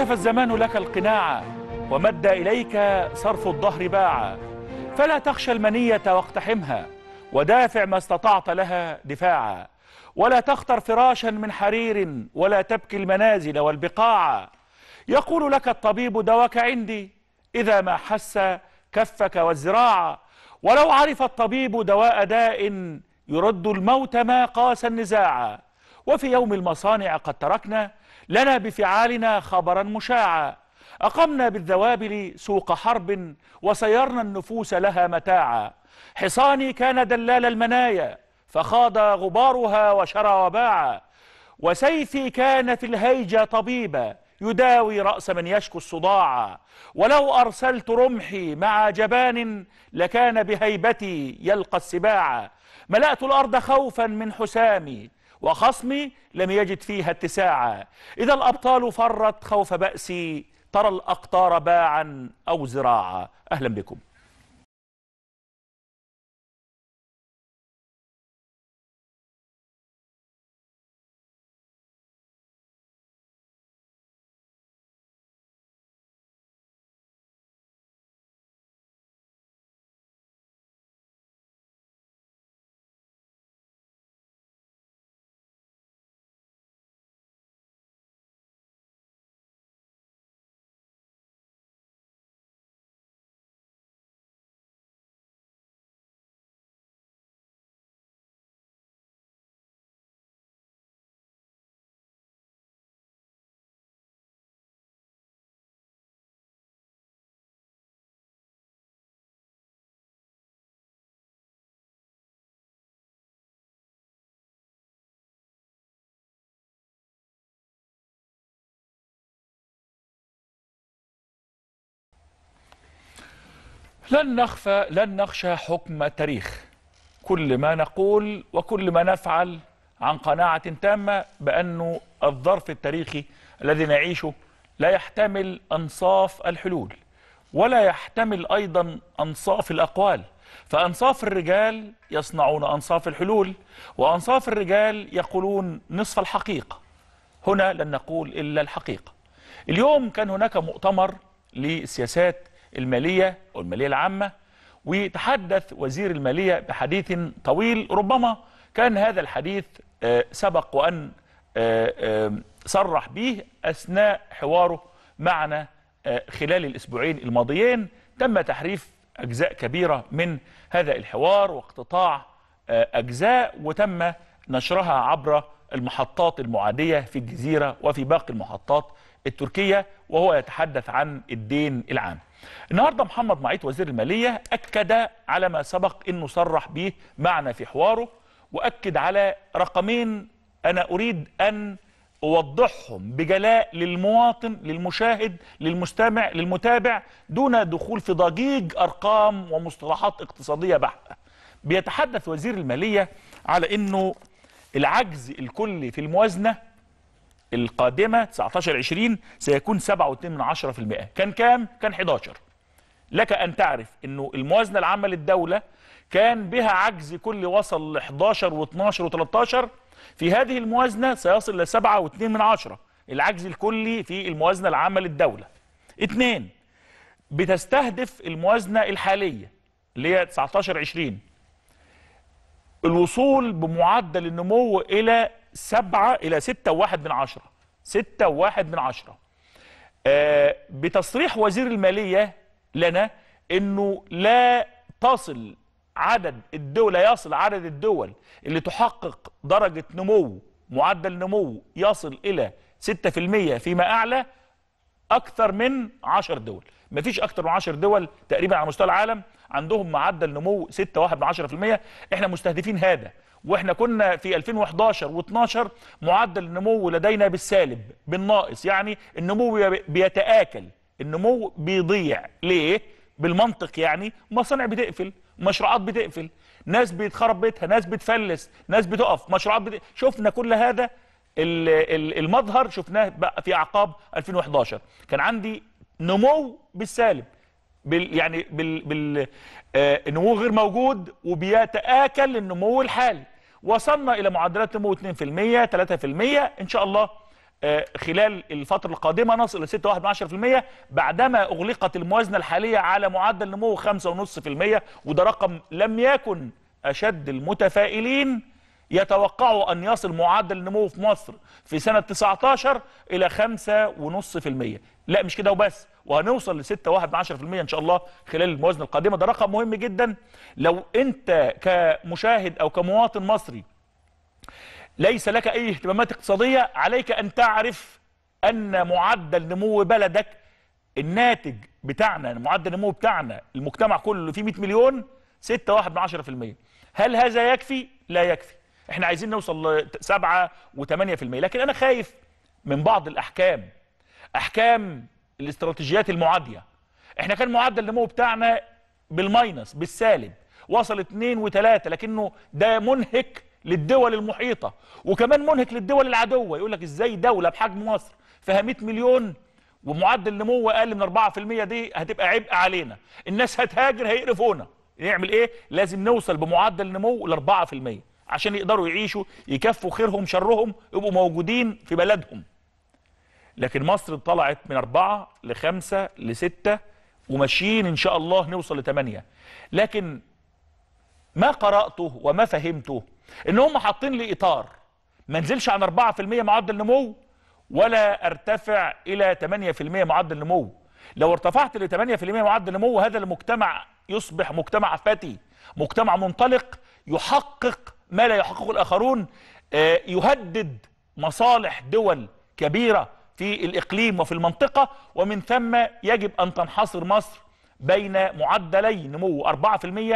كشف الزمان لك القناع ومد إليك صرف الظهر باعا فلا تخشى المنية واقتحمها ودافع ما استطعت لها دفاعا ولا تختر فراشا من حرير ولا تبكي المنازل والبقاع يقول لك الطبيب دواك عندي إذا ما حس كفك والزراع ولو عرف الطبيب دواء داء يرد الموت ما قاس النزاع وفي يوم المصانع قد تركنا لنا بفعالنا خبرا مشاعا أقمنا بالذوابل سوق حرب وسيرنا النفوس لها متاعا حصاني كان دلال المنايا فخاض غبارها وشرى وباعا وسيفي كان في الهيجة طبيبا يداوي رأس من يشكو الصداع ولو أرسلت رمحي مع جبان لكان بهيبتي يلقى السباع ملأت الأرض خوفا من حسامي وخصمي لم يجد فيها اتساعا إذا الأبطال فرت خوف بأسي ترى الأقطار باعا أو زراعا أهلا بكم لن نخفى لن نخشى حكم التاريخ كل ما نقول وكل ما نفعل عن قناعة تامة بأن الظرف التاريخي الذي نعيشه لا يحتمل أنصاف الحلول ولا يحتمل أيضا أنصاف الأقوال فأنصاف الرجال يصنعون أنصاف الحلول وأنصاف الرجال يقولون نصف الحقيقة هنا لن نقول إلا الحقيقة اليوم كان هناك مؤتمر لسياسات المالية أو المالية العامة وتحدث وزير المالية بحديث طويل ربما كان هذا الحديث آه، سبق وأن آه، آه، صرح به أثناء حواره معنا خلال الأسبوعين الماضيين تم تحريف أجزاء كبيرة من هذا الحوار واقتطاع أجزاء وتم نشرها عبر المحطات المعادية في الجزيرة وفي باقي المحطات التركية وهو يتحدث عن الدين العام النهاردة محمد معيط وزير المالية أكد على ما سبق أنه صرح به معنا في حواره وأكد على رقمين أنا أريد أن أوضحهم بجلاء للمواطن للمشاهد للمستمع للمتابع دون دخول في ضجيج أرقام ومصطلحات اقتصادية بحتة بيتحدث وزير المالية على أنه العجز الكلي في الموازنة القادمه 19 20 سيكون 7.2% كان كام كان 11 لك ان تعرف انه الموازنه العامه للدوله كان بها عجز كل وصل ل 11 و12 و13 في هذه الموازنه سيصل ل 7.2 العجز الكلي في الموازنه العامه للدوله اثنين بتستهدف الموازنه الحاليه اللي هي 19 20 الوصول بمعدل النمو الى 7 الى 6.1 ستة وواحد من عشرة آه بتصريح وزير المالية لنا أنه لا تصل عدد الدول لا يصل عدد الدول اللي تحقق درجة نمو معدل نمو يصل إلى 6% فيما أعلى أكثر من 10 دول مفيش أكثر من 10 دول تقريبا على مستوى العالم عندهم معدل نمو 6.1% احنا مستهدفين هذا واحنا كنا في 2011 و12 معدل النمو لدينا بالسالب بالناقص يعني النمو بيتآكل النمو بيضيع ليه بالمنطق يعني مصانع بتقفل مشروعات بتقفل ناس بيتخرب بيتها ناس بتفلس ناس بتقف مشروعات بت... شفنا كل هذا المظهر شفناه بقى في اعقاب 2011 كان عندي نمو بالسالب بال يعني بال بال آه غير موجود وبيتآكل النمو الحالي وصلنا الى معدلات نمو 2% 3% ان شاء الله آه خلال الفترة القادمة نصل إلى 6.1% بعدما أغلقت الموازنة الحالية على معدل نمو 5.5% وده رقم لم يكن أشد المتفائلين يتوقعوا أن يصل معدل النمو في مصر في سنة 19 إلى 5.5% لا مش كده وبس وهنوصل ل 6 10% ان شاء الله خلال الموازنه القادمه ده رقم مهم جدا لو انت كمشاهد او كمواطن مصري ليس لك اي اهتمامات اقتصاديه عليك ان تعرف ان معدل نمو بلدك الناتج بتاعنا يعني معدل النمو بتاعنا المجتمع كله فيه 100 مليون 6 10% هل هذا يكفي؟ لا يكفي احنا عايزين نوصل ل 7 و8% لكن انا خايف من بعض الاحكام احكام الاستراتيجيات المعاديه احنا كان معدل النمو بتاعنا بالماينس بالسالب وصل 2 و3 لكنه ده منهك للدول المحيطه وكمان منهك للدول العدوه يقول لك ازاي دوله بحجم مصر فيها 100 مليون ومعدل نمو اقل من 4% دي هتبقى عبء علينا الناس هتهاجر هيقرفونا نعمل ايه لازم نوصل بمعدل نمو ل 4% عشان يقدروا يعيشوا يكفوا خيرهم شرهم يبقوا موجودين في بلدهم لكن مصر طلعت من أربعة لخمسة لستة وماشيين إن شاء الله نوصل لثمانية لكن ما قرأته وما فهمته إن هم حاطين لي إطار ما انزلش عن 4% معدل نمو ولا ارتفع إلى 8% معدل نمو لو ارتفعت ل 8% معدل نمو هذا المجتمع يصبح مجتمع فتي مجتمع منطلق يحقق ما لا يحققه الآخرون آه، يهدد مصالح دول كبيرة في الإقليم وفي المنطقة ومن ثم يجب أن تنحصر مصر بين معدلي نمو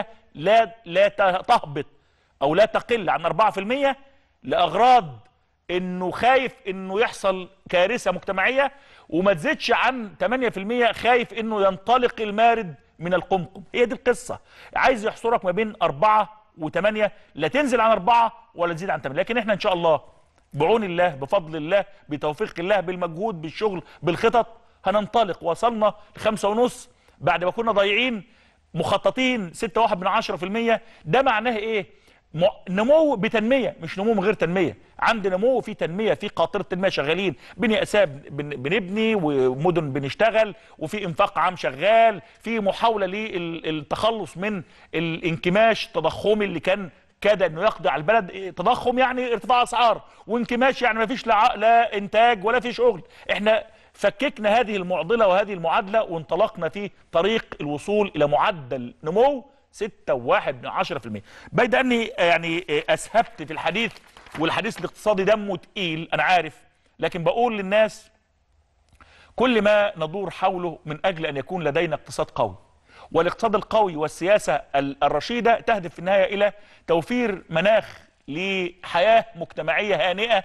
4% لا لا تهبط أو لا تقل عن 4% لأغراض انه خايف انه يحصل كارثه مجتمعيه وما تزيدش عن 8% خايف انه ينطلق المارد من القمقم هي دي القصه عايز يحصرك ما بين 4 و8 لا تنزل عن 4 ولا تزيد عن 8 لكن احنا ان شاء الله بعون الله بفضل الله بتوفيق الله بالمجهود بالشغل بالخطط هننطلق وصلنا لخمسة ونص بعد ما كنا ضايعين مخططين ستة واحد من عشرة في المية ده معناه ايه نمو بتنميه مش نمو من غير تنميه عند نمو في تنميه في قاطره تنميه شغالين بني اساب بنبني ومدن بنشتغل وفي انفاق عام شغال في محاوله للتخلص من الانكماش التضخمي اللي كان كاد انه يقضي على البلد إيه، تضخم يعني ارتفاع اسعار وانكماش يعني ما فيش لا, لا انتاج ولا في شغل احنا فككنا هذه المعضله وهذه المعادله وانطلقنا في طريق الوصول الى معدل نمو 6.1% بيد اني آه، يعني آه، اسهبت في الحديث والحديث الاقتصادي دمه تقيل انا عارف لكن بقول للناس كل ما ندور حوله من اجل ان يكون لدينا اقتصاد قوي والاقتصاد القوي والسياسة الرشيدة تهدف في النهاية إلى توفير مناخ لحياة مجتمعية هانئة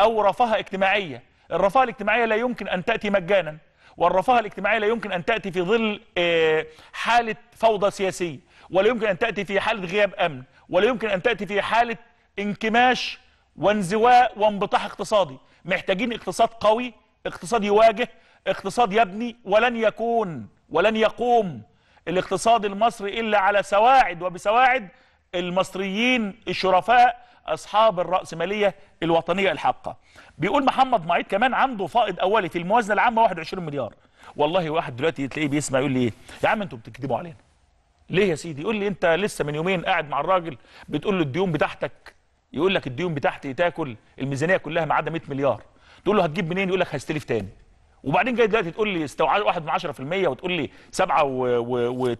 أو رفاهة اجتماعية الرفاهة الاجتماعية لا يمكن أن تأتي مجانا والرفاهة الاجتماعية لا يمكن أن تأتي في ظل آه، حالة فوضى سياسية ولا يمكن أن تأتي في حالة غياب أمن ولا يمكن أن تأتي في حالة انكماش وانزواء وانبطاح اقتصادي محتاجين اقتصاد قوي اقتصاد يواجه اقتصاد يبني ولن يكون ولن يقوم الاقتصاد المصري إلا على سواعد وبسواعد المصريين الشرفاء أصحاب الرأسمالية الوطنية الحقة بيقول محمد معيد كمان عنده فائض أولي في الموازنة العامة 21 مليار والله واحد دلوقتي تلاقيه بيسمع يقول لي إيه يا عم أنتوا بتكذبوا علينا ليه يا سيدي يقول لي أنت لسه من يومين قاعد مع الراجل بتقول له الديون بتاعتك يقول لك الديون بتاعتي تاكل الميزانية كلها ما عدا 100 مليار تقول له هتجيب منين يقول لك هستلف تاني وبعدين جاي دلوقتي تقول لي استوعاب 1 من 10% وتقول لي 7 و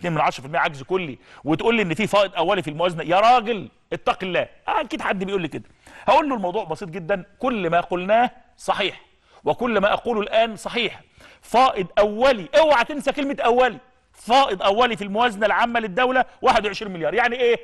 عجز كلي وتقول لي ان في فائض اولي في الموازنه يا راجل اتق الله اكيد حد بيقول لي كده هقول له الموضوع بسيط جدا كل ما قلناه صحيح وكل ما اقوله الان صحيح فائض اولي اوعى تنسى كلمه اولي فائض اولي في الموازنه العامه للدوله 21 مليار يعني ايه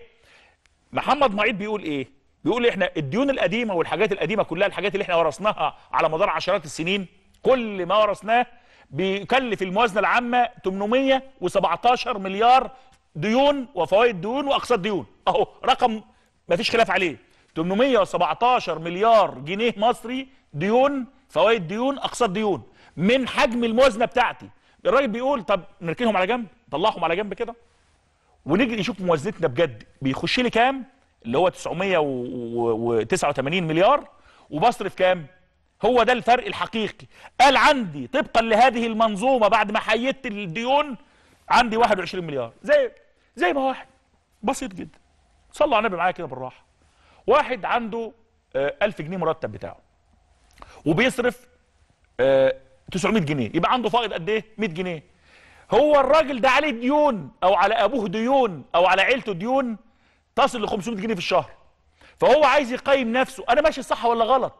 محمد معيد بيقول ايه بيقول احنا الديون القديمه والحاجات القديمه كلها الحاجات اللي احنا ورثناها على مدار عشرات السنين كل ما ورثناه بيكلف الموازنه العامه 817 مليار ديون وفوائد ديون واقساط ديون اهو رقم ما فيش خلاف عليه 817 مليار جنيه مصري ديون فوائد ديون اقساط ديون من حجم الموازنه بتاعتي الراجل بيقول طب نركنهم على جنب طلعهم على جنب كده ونيجي نشوف موازنتنا بجد بيخش لي كام اللي هو 989 مليار وبصرف كام هو ده الفرق الحقيقي قال عندي طبقا لهذه المنظومه بعد ما حيدت الديون عندي 21 مليار زي زي ما واحد بسيط جدا صلى على النبي معايا كده بالراحه واحد عنده 1000 آه، جنيه مرتب بتاعه وبيصرف 900 آه، جنيه يبقى عنده فائض قد ايه 100 جنيه هو الراجل ده عليه ديون او على ابوه ديون او على عيلته ديون تصل ل 500 جنيه في الشهر فهو عايز يقيم نفسه انا ماشي صح ولا غلط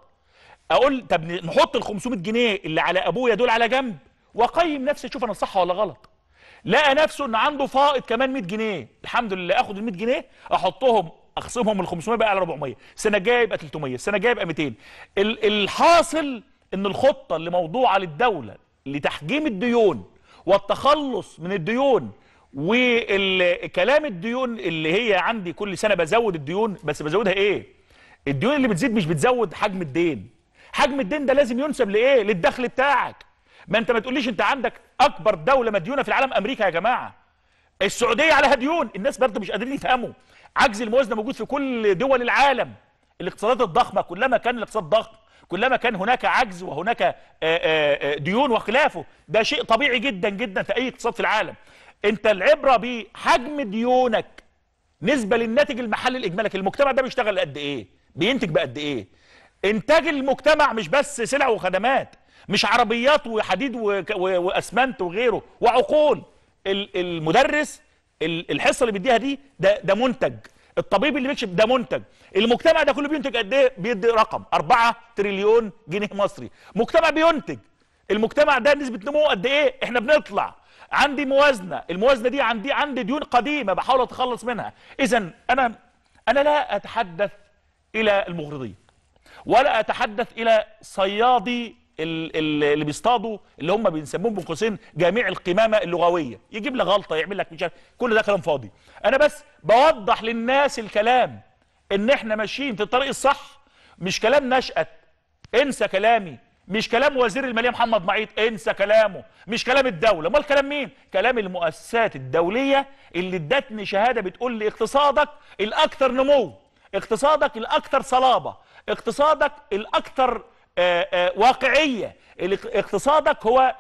اقول طب نحط ال 500 جنيه اللي على ابويا دول على جنب واقيم نفسي اشوف انا صح ولا غلط لقى نفسه ان عنده فائض كمان 100 جنيه الحمد لله اخد ال 100 جنيه احطهم اخصمهم ال 500 بقى على 400 السنه الجايه يبقى 300 السنه الجايه يبقى 200 الحاصل ان الخطه اللي موضوعه للدوله لتحجيم الديون والتخلص من الديون وكلام الديون اللي هي عندي كل سنه بزود الديون بس بزودها ايه الديون اللي بتزيد مش بتزود حجم الدين حجم الدين ده لازم ينسب لايه للدخل بتاعك ما انت ما تقوليش انت عندك اكبر دوله مديونه في العالم امريكا يا جماعه السعوديه عليها ديون الناس برضه مش قادرين يفهموا عجز الموازنه موجود في كل دول العالم الاقتصادات الضخمه كلما كان الاقتصاد ضخم كلما كان هناك عجز وهناك آه، آه، آه، ديون وخلافه ده شيء طبيعي جدا جدا في اي اقتصاد في العالم انت العبره بحجم ديونك نسبه للناتج المحلي الاجمالي المجتمع ده بيشتغل قد ايه بينتج بقد ايه انتاج المجتمع مش بس سلع وخدمات مش عربيات وحديد واسمنت وغيره وعقول المدرس الحصه اللي بيديها دي ده ده منتج الطبيب اللي بيكشف ده منتج المجتمع ده كله بينتج قد ايه بيدي رقم 4 تريليون جنيه مصري مجتمع بينتج المجتمع ده نسبه نموه قد ايه احنا بنطلع عندي موازنه الموازنه دي عندي عندي ديون قديمه بحاول اتخلص منها اذا انا انا لا اتحدث الى المغرضين ولا أتحدث إلى صيادي اللي بيصطادوا اللي هم بنسموهم بين قوسين جميع القمامه اللغويه يجيب لك غلطه يعمل لك مش كل ده كلام فاضي انا بس بوضح للناس الكلام ان احنا ماشيين في الطريق الصح مش كلام نشأت انسى كلامي مش كلام وزير الماليه محمد معيط انسى كلامه مش كلام الدوله امال كلام مين كلام المؤسسات الدوليه اللي ادتني شهاده بتقول لي اقتصادك الاكثر نمو اقتصادك الاكثر صلابه اقتصادك الاكثر آه، آه، واقعيه اقتصادك هو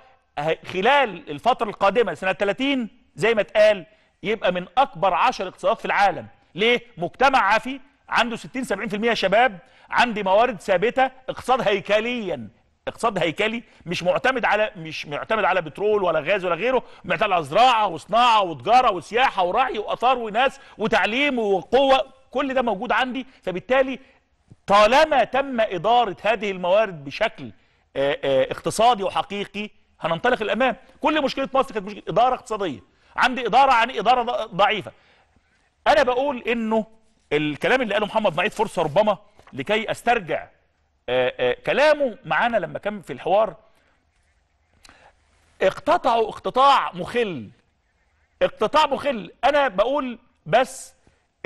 خلال الفتره القادمه سنه 30 زي ما اتقال يبقى من اكبر 10 اقتصادات في العالم ليه مجتمع عافي عنده 60 70% شباب عندي موارد ثابته اقتصاد هيكليا اقتصاد هيكلي مش معتمد على مش معتمد على بترول ولا غاز ولا غيره معتمد على زراعه وصناعه وتجاره وسياحه ورعي واثار وناس وتعليم وقوه كل ده موجود عندي فبالتالي طالما تم إدارة هذه الموارد بشكل آه، آه، اقتصادي وحقيقي هننطلق الأمام كل مشكلة مصر كانت مشكلة إدارة اقتصادية عندي إدارة عن إدارة ضعيفة أنا بقول إنه الكلام اللي قاله محمد معيد فرصة ربما لكي أسترجع آه، كلامه معانا لما كان في الحوار اقتطعوا اقتطاع مخل اقتطاع مخل أنا بقول بس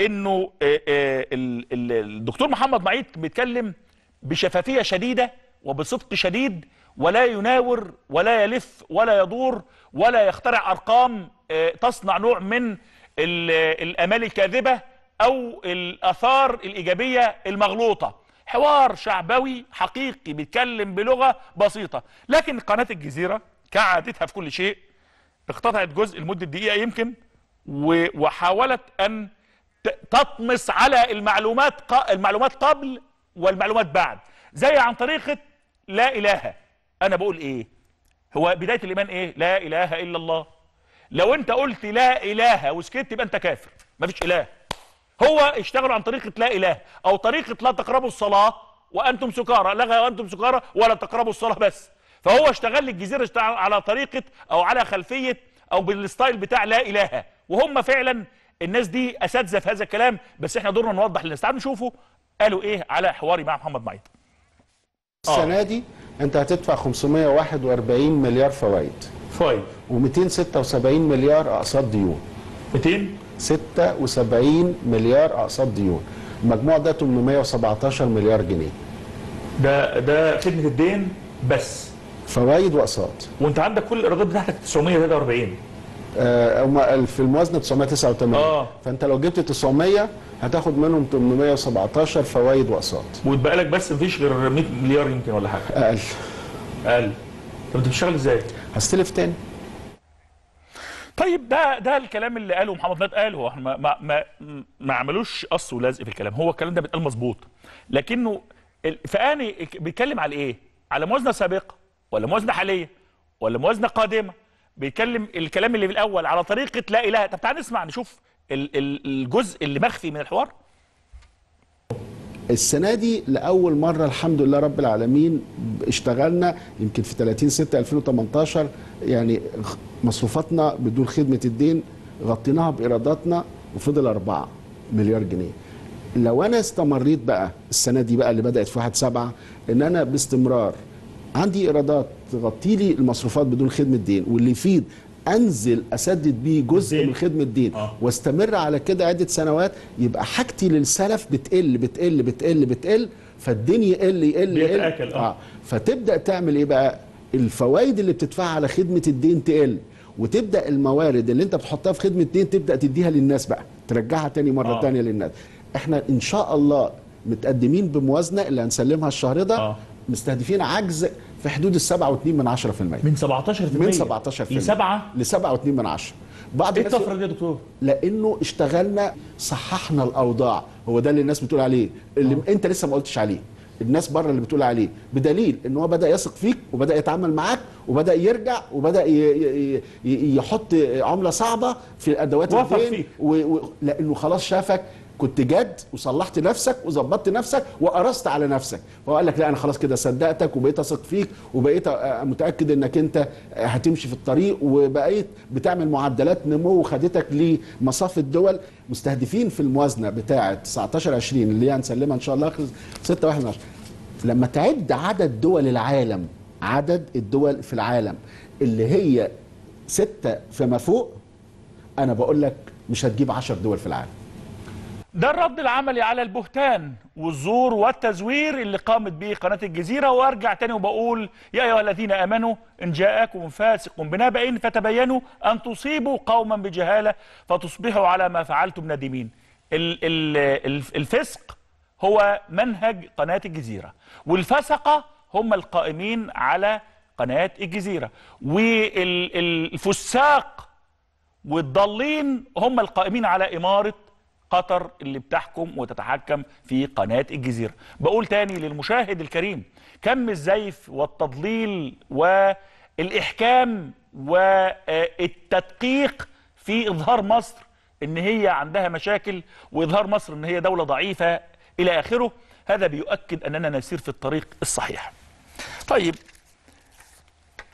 انه آه، آه، الدكتور محمد معيط بيتكلم بشفافيه شديده وبصدق شديد ولا يناور ولا يلف ولا يدور ولا يخترع ارقام آه، تصنع نوع من الامال الكاذبه او الاثار الايجابيه المغلوطه حوار شعبوي حقيقي بيتكلم بلغه بسيطه لكن قناه الجزيره كعادتها في كل شيء اقتطعت جزء لمده دقيقه يمكن وحاولت ان تطمس على المعلومات المعلومات قبل والمعلومات بعد زي عن طريقة لا إله أنا بقول إيه هو بداية الإيمان إيه لا إله إلا الله لو أنت قلت لا إله وسكت يبقى أنت كافر مفيش إله هو اشتغلوا عن طريقة لا إله أو طريقة لا تقربوا الصلاة وأنتم سكارى لغى وأنتم سكارى ولا تقربوا الصلاة بس فهو اشتغل الجزيرة على طريقة أو على خلفية أو بالستايل بتاع لا إله وهم فعلا الناس دي اساتذه في هذا الكلام بس احنا دورنا نوضح للناس تعالوا نشوفوا قالوا ايه على حواري مع محمد معيط آه. السنه دي انت هتدفع 541 مليار فوائد فوائد و276 مليار اقساط ديون 276 مليار اقساط ديون المجموع ده 817 مليار جنيه ده ده خدمه الدين بس فوائد واقساط وانت عندك كل الايرادات بتاعتك 943 آه، هم في الموازنه 989 آه. فانت لو جبت 900 هتاخد منهم 817 فوائد واقساط ويتبقى لك بس مفيش غير 100 مليار يمكن ولا حاجه اقل اقل طب انت بتشتغل ازاي؟ هستلف تاني طيب ده ده الكلام اللي قاله محمد نجد قاله هو ما ما ما, ما عملوش قص ولزق في الكلام هو الكلام ده بيتقال مظبوط لكنه فاني بيتكلم على ايه؟ على موازنه سابقه ولا موازنه حاليه ولا موازنه قادمه بيتكلم الكلام اللي في الاول على طريقه لا اله طب تعال نسمع نشوف الجزء اللي مخفي من الحوار السنه دي لاول مره الحمد لله رب العالمين اشتغلنا يمكن في 30 6 2018 يعني مصروفاتنا بدون خدمه الدين غطيناها بايراداتنا وفضل 4 مليار جنيه لو انا استمريت بقى السنه دي بقى اللي بدات في 1 7 ان انا باستمرار عندي ايرادات تغطي لي المصروفات بدون خدمه دين واللي يفيد انزل اسدد بيه جزء الدين. من خدمه الدين آه. واستمر على كده عده سنوات يبقى حاجتي للسلف بتقل بتقل بتقل بتقل فالدين يقل يقل يقل آه. آه. فتبدا تعمل ايه بقى الفوائد اللي بتدفعها على خدمه الدين تقل وتبدا الموارد اللي انت بتحطها في خدمه الدين تبدا تديها للناس بقى ترجعها تاني مره آه. تانية للناس احنا ان شاء الله متقدمين بموازنه اللي هنسلمها الشهر ده آه. مستهدفين عجز في حدود ال 7.2 من 10% من 17% من 17% ل 7 ل 7.2 من 10 بعض ايه الطفره دي يا دكتور؟ لانه اشتغلنا صححنا الاوضاع هو ده اللي الناس بتقول عليه اللي أوه. انت لسه ما قلتش عليه الناس بره اللي بتقول عليه بدليل ان هو بدا يثق فيك وبدا يتعامل معاك وبدا يرجع وبدا يحط عمله صعبه في الادوات الدين و... و... لانه خلاص شافك كنت جاد وصلحت نفسك وظبطت نفسك وقرصت على نفسك فهو قال لك لا انا خلاص كده صدقتك وبقيت اثق فيك وبقيت متاكد انك انت هتمشي في الطريق وبقيت بتعمل معدلات نمو وخدتك لمصاف الدول مستهدفين في الموازنه بتاعه 19 20 اللي هي هنسلمها ان شاء الله 6 1 10 لما تعد عدد دول العالم عدد الدول في العالم اللي هي ستة فما فوق أنا بقول لك مش هتجيب 10 دول في العالم ده الرد العملي على البهتان والزور والتزوير اللي قامت به قناة الجزيرة وارجع تاني وبقول يا أيها الذين آمنوا إن جاءكم فاسق بنبأ فتبينوا أن تصيبوا قوما بجهالة فتصبحوا على ما فعلتم ندمين الفسق هو منهج قناة الجزيرة والفسقة هم القائمين على قناة الجزيرة والفساق والضالين هم القائمين على إمارة قطر اللي بتحكم وتتحكم في قناة الجزيرة بقول تاني للمشاهد الكريم كم الزيف والتضليل والإحكام والتدقيق في إظهار مصر إن هي عندها مشاكل وإظهار مصر إن هي دولة ضعيفة إلى آخره هذا بيؤكد أننا نسير في الطريق الصحيح طيب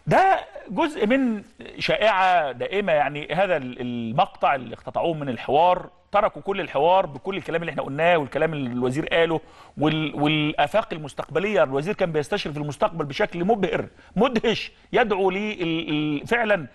ده جزء من شائعه دائمه يعني هذا المقطع اللي اقتطعوه من الحوار تركوا كل الحوار بكل الكلام اللي احنا قلناه والكلام اللي الوزير قاله والافاق المستقبليه الوزير كان بيستشرف المستقبل بشكل مبهر مدهش يدعو لي فعلا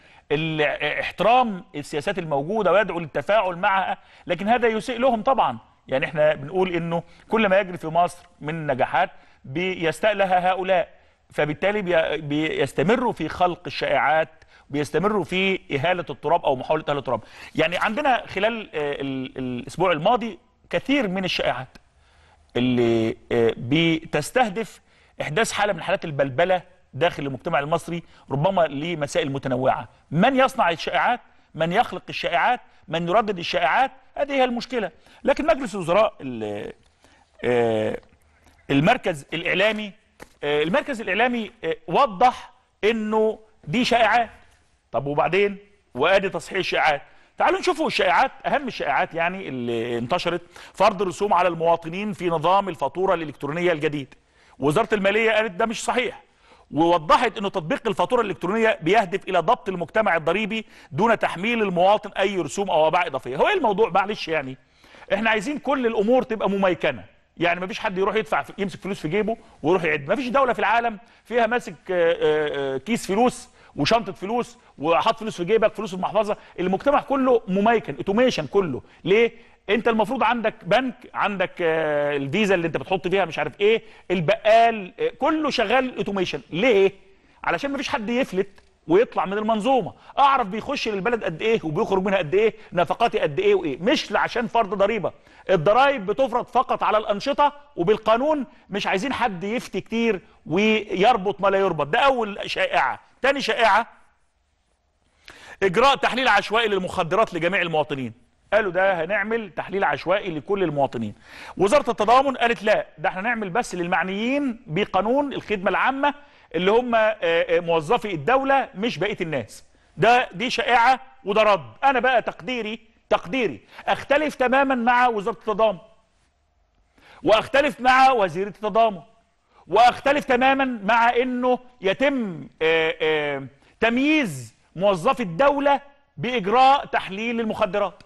احترام السياسات الموجوده ويدعو للتفاعل معها لكن هذا يسيء لهم طبعا يعني احنا بنقول انه كل ما يجري في مصر من نجاحات بيستألها هؤلاء فبالتالي بيستمروا في خلق الشائعات بيستمروا في إهالة التراب أو محاولة إهالة التراب يعني عندنا خلال آه، الأسبوع الماضي كثير من الشائعات اللي آه، بتستهدف إحداث حالة من حالات البلبلة داخل المجتمع المصري ربما لمسائل متنوعة من يصنع الشائعات من يخلق الشائعات من يردد الشائعات هذه هي المشكلة لكن مجلس الوزراء آه، المركز الإعلامي آه، المركز الاعلامي آه، وضح انه دي شائعات طب وبعدين وادي تصحيح الشائعات تعالوا نشوفوا الشائعات اهم الشائعات يعني اللي انتشرت فرض رسوم على المواطنين في نظام الفاتوره الالكترونيه الجديد وزاره الماليه قالت ده مش صحيح ووضحت انه تطبيق الفاتوره الالكترونيه بيهدف الى ضبط المجتمع الضريبي دون تحميل المواطن اي رسوم او وباء اضافيه هو ايه الموضوع معلش يعني احنا عايزين كل الامور تبقى مميكنه يعني ما فيش حد يروح يدفع يمسك فلوس في جيبه ويروح يعد ما فيش دوله في العالم فيها ماسك آه، آه، آه، كيس فلوس وشنطه فلوس وحط فلوس في جيبك فلوس في محفظه المجتمع كله مميكن اوتوميشن كله ليه انت المفروض عندك بنك عندك الفيزا اللي انت بتحط فيها مش عارف ايه البقال كله شغال اوتوميشن ليه علشان ما فيش حد يفلت ويطلع من المنظومه اعرف بيخش للبلد قد ايه وبيخرج منها قد ايه نفقاتي قد ايه وايه مش عشان فرض ضريبه الضرايب بتفرض فقط على الانشطه وبالقانون مش عايزين حد يفتي كتير ويربط ما لا يربط ده اول شائعه تاني شائعه اجراء تحليل عشوائي للمخدرات لجميع المواطنين قالوا ده هنعمل تحليل عشوائي لكل المواطنين وزاره التضامن قالت لا ده احنا نعمل بس للمعنيين بقانون الخدمه العامه اللي هم آه، آه، موظفي الدولة مش بقية الناس ده دي شائعة وده رد أنا بقى تقديري تقديري أختلف تماما مع وزارة التضامن وأختلف مع وزيرة التضامن وأختلف تماما مع أنه يتم آه، تمييز موظفي الدولة بإجراء تحليل المخدرات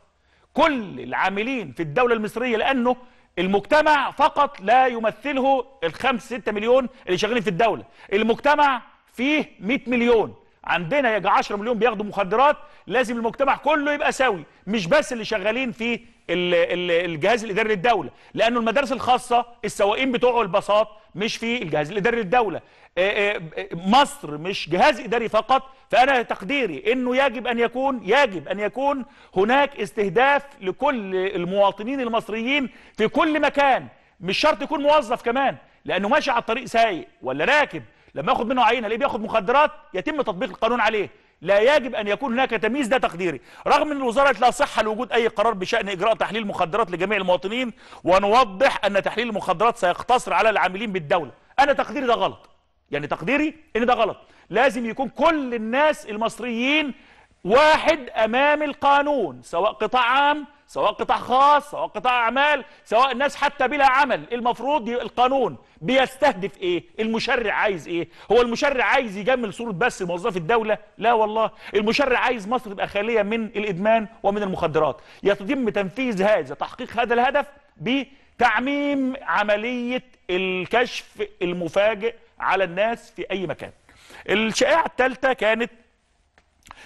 كل العاملين في الدولة المصرية لأنه المجتمع فقط لا يمثله الخمس ستة مليون اللي شغالين في الدولة المجتمع فيه 100 مليون عندنا يا 10 مليون بياخدوا مخدرات لازم المجتمع كله يبقى سوي مش بس اللي شغالين في الجهاز الاداري للدوله لانه المدارس الخاصه السواقين بتوعه الباصات مش في الجهاز الاداري للدوله إيه، إيه، مصر مش جهاز إداري فقط فأنا تقديري أنه يجب أن يكون يجب أن يكون هناك استهداف لكل المواطنين المصريين في كل مكان مش شرط يكون موظف كمان لأنه ماشي على الطريق سايق ولا راكب لما ياخد منه عينه ليه بياخد مخدرات يتم تطبيق القانون عليه لا يجب ان يكون هناك تمييز ده تقديري رغم ان الوزاره لا صحه لوجود اي قرار بشان اجراء تحليل مخدرات لجميع المواطنين ونوضح ان تحليل المخدرات سيقتصر على العاملين بالدوله انا تقديري ده غلط يعني تقديري ان ده غلط لازم يكون كل الناس المصريين واحد امام القانون سواء قطاع عام سواء قطاع خاص سواء قطاع اعمال سواء الناس حتى بلا عمل المفروض القانون بيستهدف ايه المشرع عايز ايه هو المشرع عايز يجمل صوره بس موظف الدوله لا والله المشرع عايز مصر تبقى خاليه من الادمان ومن المخدرات يتم تنفيذ هذا تحقيق هذا الهدف بتعميم عمليه الكشف المفاجئ على الناس في أي مكان الشائعة الثالثة كانت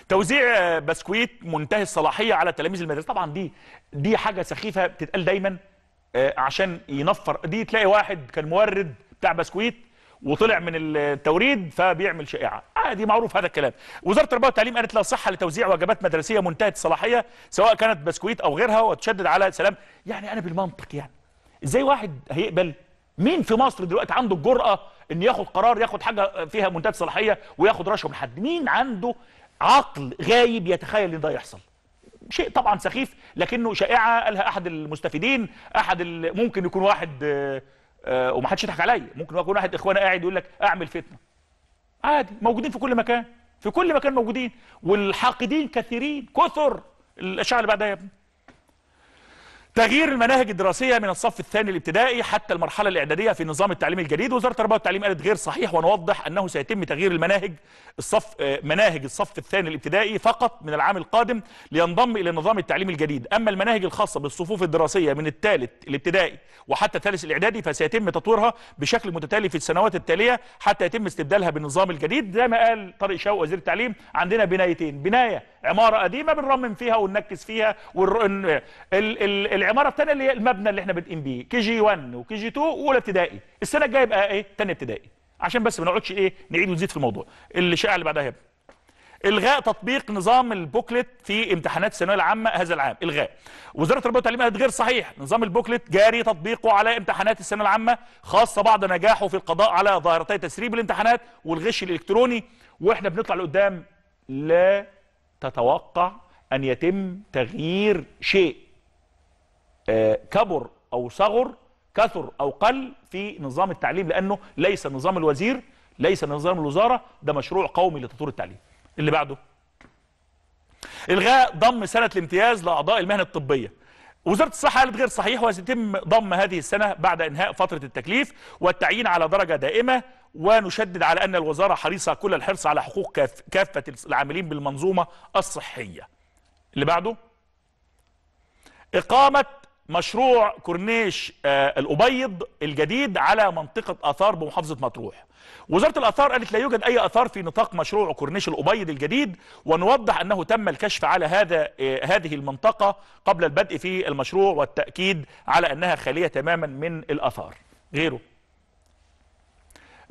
توزيع بسكويت منتهي الصلاحية على تلاميذ المدرسة طبعا دي دي حاجة سخيفة بتتقال دايما آه، عشان ينفر دي تلاقي واحد كان مورد بتاع بسكويت وطلع من التوريد فبيعمل شائعه عادي دي معروف هذا الكلام وزاره التربيه والتعليم قالت لا صحه لتوزيع وجبات مدرسيه منتهيه الصلاحيه سواء كانت بسكويت او غيرها وتشدد على سلام يعني انا بالمنطق يعني ازاي واحد هيقبل مين في مصر دلوقتي عنده الجراه ان ياخد قرار ياخد حاجه فيها منتهى صلاحيه وياخد رشوه من حد مين عنده عقل غايب يتخيل ان ده يحصل شيء طبعا سخيف لكنه شائعه قالها احد المستفيدين احد ممكن يكون واحد آه، ومحدش يضحك عليا ممكن يكون واحد اخوانا قاعد يقول لك اعمل فتنه عادي موجودين في كل مكان في كل مكان موجودين والحاقدين كثيرين كثر الاشعه اللي بعدها يا ابني تغيير المناهج الدراسيه من الصف الثاني الابتدائي حتى المرحله الاعداديه في نظام التعليم الجديد وزاره التربيه والتعليم قالت غير صحيح ونوضح انه سيتم تغيير المناهج الصف آه، مناهج الصف الثاني الابتدائي فقط من العام القادم لينضم الى نظام التعليم الجديد اما المناهج الخاصه بالصفوف الدراسيه من الثالث الابتدائي وحتى الثالث الاعدادي فسيتم تطويرها بشكل متتالي في السنوات التاليه حتى يتم استبدالها بالنظام الجديد زي ما قال طارق شوقي وزير التعليم عندنا بنايتين بنايه عماره قديمه بنرمم فيها وننكس فيها والر... ال... ال... العماره الثانيه اللي هي المبنى اللي احنا بادئين بيه كي جي 1 وكي جي 2 واولى ابتدائي السنه الجايه يبقى ايه ثانيه ابتدائي عشان بس ما نقعدش ايه نعيد ونزيد في الموضوع الشائعه اللي بعدها هنا الغاء تطبيق نظام البوكلت في امتحانات الثانويه العامه هذا العام الغاء وزاره التربيه والتعليم قالت غير صحيح نظام البوكلت جاري تطبيقه على امتحانات الثانويه العامه خاصه بعد نجاحه في القضاء على ظاهرتي تسريب الامتحانات والغش الالكتروني واحنا بنطلع لقدام لا تتوقع أن يتم تغيير شيء آه، كبر أو صغر كثر أو قل في نظام التعليم لأنه ليس نظام الوزير ليس نظام الوزارة ده مشروع قومي لتطوير التعليم اللي بعده إلغاء ضم سنة الامتياز لأعضاء المهنة الطبية وزارة الصحة قالت غير صحيح وسيتم ضم هذه السنة بعد إنهاء فترة التكليف والتعيين على درجة دائمة ونشدد على أن الوزارة حريصة كل الحرص على حقوق كاف كافة العاملين بالمنظومة الصحية اللي بعده إقامة مشروع كورنيش آه الأبيض الجديد على منطقة آثار بمحافظة مطروح وزارة الآثار قالت لا يوجد أي آثار في نطاق مشروع كورنيش الأبيض الجديد ونوضح أنه تم الكشف على هذا آه هذه المنطقة قبل البدء في المشروع والتأكيد على أنها خالية تماما من الآثار غيره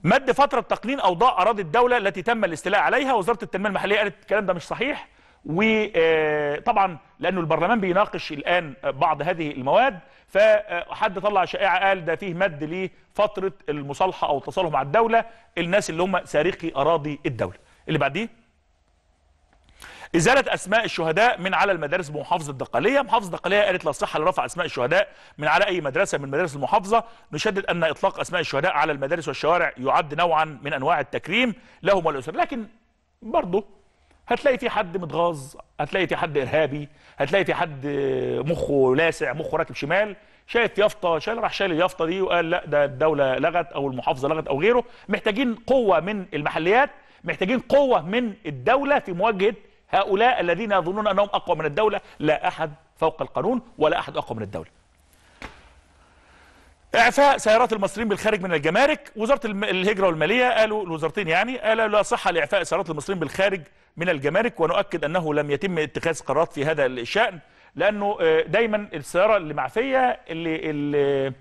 مد فترة تقنين أوضاع أراضي الدولة التي تم الاستيلاء عليها وزارة التنمية المحلية قالت الكلام ده مش صحيح وطبعا آه، لأنه البرلمان بيناقش الآن بعض هذه المواد فحد آه، طلع شائعة قال ده فيه مد لفترة المصالحة أو التصالح مع الدولة الناس اللي هم سارقي أراضي الدولة اللي بعديه ازاله اسماء الشهداء من على المدارس بمحافظه الدقلية محافظه الدقلية قالت لا صحه لرفع اسماء الشهداء من على اي مدرسه من مدارس المحافظه نشدد ان اطلاق اسماء الشهداء على المدارس والشوارع يعد نوعا من انواع التكريم لهم والاسر لكن برضه هتلاقي في حد متغاظ هتلاقي في حد ارهابي هتلاقي في حد مخه لاسع مخه راكب شمال شايف يافطه شايل راح شايل اليافطه دي وقال لا ده الدوله لغت او المحافظه لغت او غيره محتاجين قوه من المحليات محتاجين قوه من الدوله في مواجهه هؤلاء الذين يظنون أنهم أقوى من الدولة لا أحد فوق القانون ولا أحد أقوى من الدولة اعفاء سيارات المصريين بالخارج من الجمارك وزاره الهجره والماليه قالوا الوزارتين يعني قالوا لا صحه لاعفاء سيارات المصريين بالخارج من الجمارك ونؤكد انه لم يتم اتخاذ قرارات في هذا الشان لانه آه، دايما السياره اللي معفيه اللي اللي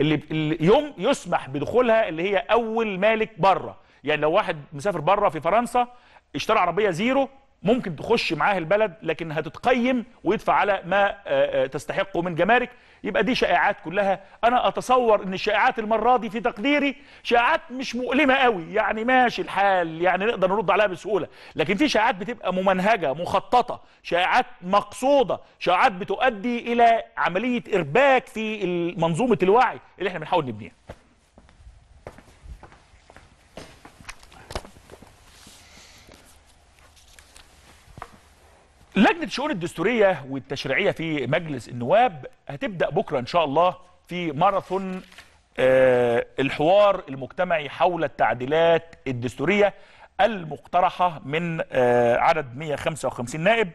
اللي يوم يسمح بدخولها اللي هي اول مالك بره يعني لو واحد مسافر بره في فرنسا اشترى عربيه زيرو ممكن تخش معاه البلد لكن هتتقيم ويدفع على ما آه، آه، تستحقه من جمارك يبقى دي شائعات كلها انا اتصور ان الشائعات المره دي في تقديري شائعات مش مؤلمه قوي يعني ماشي الحال يعني نقدر نرد عليها بسهوله لكن في شائعات بتبقى ممنهجه مخططه شائعات مقصوده شائعات بتؤدي الى عمليه ارباك في منظومه الوعي اللي احنا بنحاول نبنيها لجنه الشؤون الدستوريه والتشريعيه في مجلس النواب هتبدا بكره ان شاء الله في ماراثون آه، الحوار المجتمعي حول التعديلات الدستوريه المقترحه من آه، عدد 155 نائب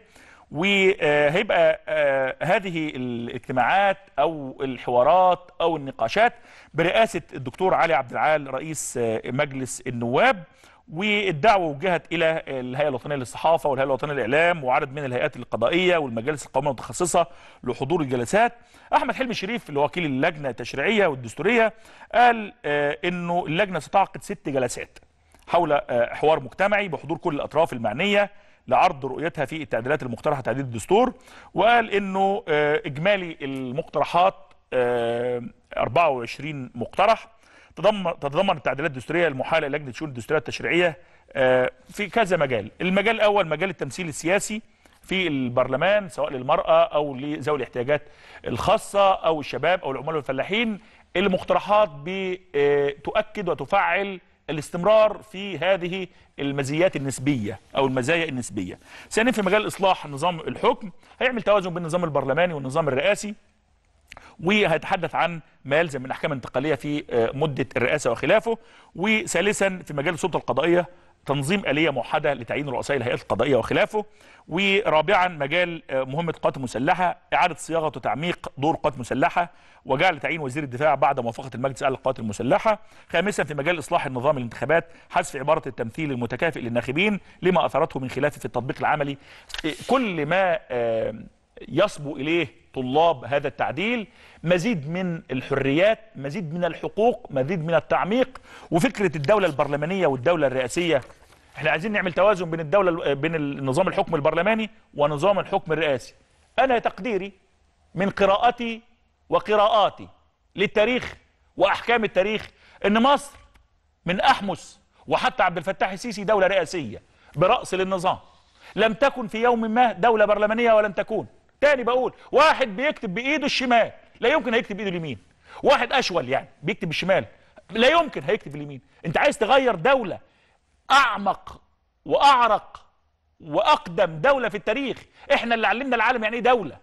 وهيبقى آه، هذه الاجتماعات او الحوارات او النقاشات برئاسه الدكتور علي عبد العال رئيس مجلس النواب والدعوه وجهت الى الهيئه الوطنيه للصحافه والهيئه الوطنيه للاعلام وعدد من الهيئات القضائيه والمجالس القوميه المتخصصه لحضور الجلسات احمد حلمي شريف اللي هو وكيل اللجنه التشريعيه والدستوريه قال آه، انه اللجنه ستعقد ست جلسات حول آه، حوار مجتمعي بحضور كل الاطراف المعنيه لعرض رؤيتها في التعديلات المقترحه تعديل الدستور وقال انه آه، اجمالي المقترحات 24 مقترح تضمن تتضمن التعديلات الدستوريه المحاله لجنه الشؤون الدستوريه التشريعيه آه، في كذا مجال المجال الاول مجال التمثيل السياسي في البرلمان سواء للمراه او لذوي الاحتياجات الخاصه او الشباب او العمال والفلاحين المقترحات بتؤكد آه، وتفعل الاستمرار في هذه المزيات النسبية أو المزايا النسبية ثانيا في مجال إصلاح نظام الحكم هيعمل توازن بين النظام البرلماني والنظام الرئاسي وهيتحدث عن ما يلزم من احكام انتقاليه في آه، مده الرئاسه وخلافه وثالثا في مجال السلطه القضائيه تنظيم آلية موحدة لتعيين رؤساء الهيئات القضائية وخلافه ورابعا مجال آه، مهمة القوات المسلحة إعادة صياغة وتعميق دور القوات المسلحة وجعل تعيين وزير الدفاع بعد موافقة المجلس على القوات المسلحة خامسا في مجال إصلاح النظام الانتخابات حذف عبارة التمثيل المتكافئ للناخبين لما أثرته من خلاف في التطبيق العملي إيه، كل ما آه، يصبو إليه طلاب هذا التعديل مزيد من الحريات مزيد من الحقوق مزيد من التعميق وفكرة الدولة البرلمانية والدولة الرئاسية احنا عايزين نعمل توازن بين الدولة بين النظام الحكم البرلماني ونظام الحكم الرئاسي أنا تقديري من قراءتي وقراءاتي للتاريخ وأحكام التاريخ أن مصر من أحمس وحتى عبد الفتاح السيسي دولة رئاسية برأس للنظام لم تكن في يوم ما دولة برلمانية ولم تكون تاني بقول واحد بيكتب بايده الشمال لا يمكن هيكتب بايده اليمين واحد اشول يعني بيكتب بالشمال لا يمكن هيكتب باليمين انت عايز تغير دوله اعمق واعرق واقدم دوله في التاريخ احنا اللي علمنا العالم يعني ايه دوله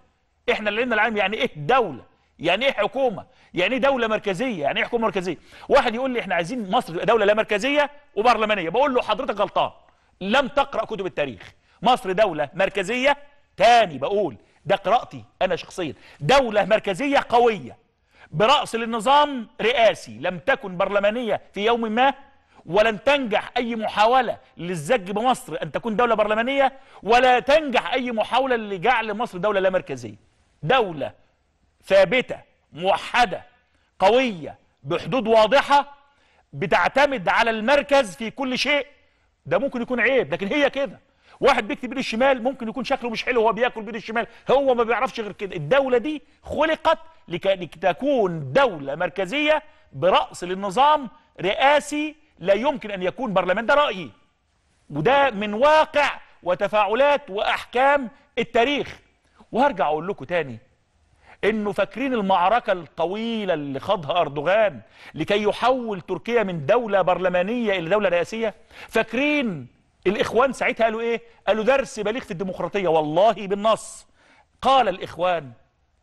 احنا اللي علمنا العالم يعني ايه دوله يعني ايه حكومه يعني ايه دوله مركزيه يعني ايه حكومه مركزيه واحد يقول لي احنا عايزين مصر تبقى دوله لا مركزيه وبرلمانيه بقول له حضرتك غلطان لم تقرا كتب التاريخ مصر دوله مركزيه تاني بقول ده قراءتي أنا شخصيا دولة مركزية قوية برأس للنظام رئاسي لم تكن برلمانية في يوم ما ولن تنجح أي محاولة للزج بمصر أن تكون دولة برلمانية ولا تنجح أي محاولة لجعل مصر دولة لا مركزية دولة ثابتة موحدة قوية بحدود واضحة بتعتمد على المركز في كل شيء ده ممكن يكون عيب لكن هي كده واحد بيكتب بايده الشمال ممكن يكون شكله مش حلو وهو بياكل بايده الشمال هو ما بيعرفش غير كده الدوله دي خلقت لتكون دوله مركزيه براس للنظام رئاسي لا يمكن ان يكون برلمان ده رايي وده من واقع وتفاعلات واحكام التاريخ وهرجع اقول لكم تاني انه فاكرين المعركه الطويله اللي خاضها اردوغان لكي يحول تركيا من دوله برلمانيه الى دوله رئاسيه فاكرين الإخوان ساعتها قالوا إيه قالوا درس بليغ في الديمقراطية والله بالنص قال الإخوان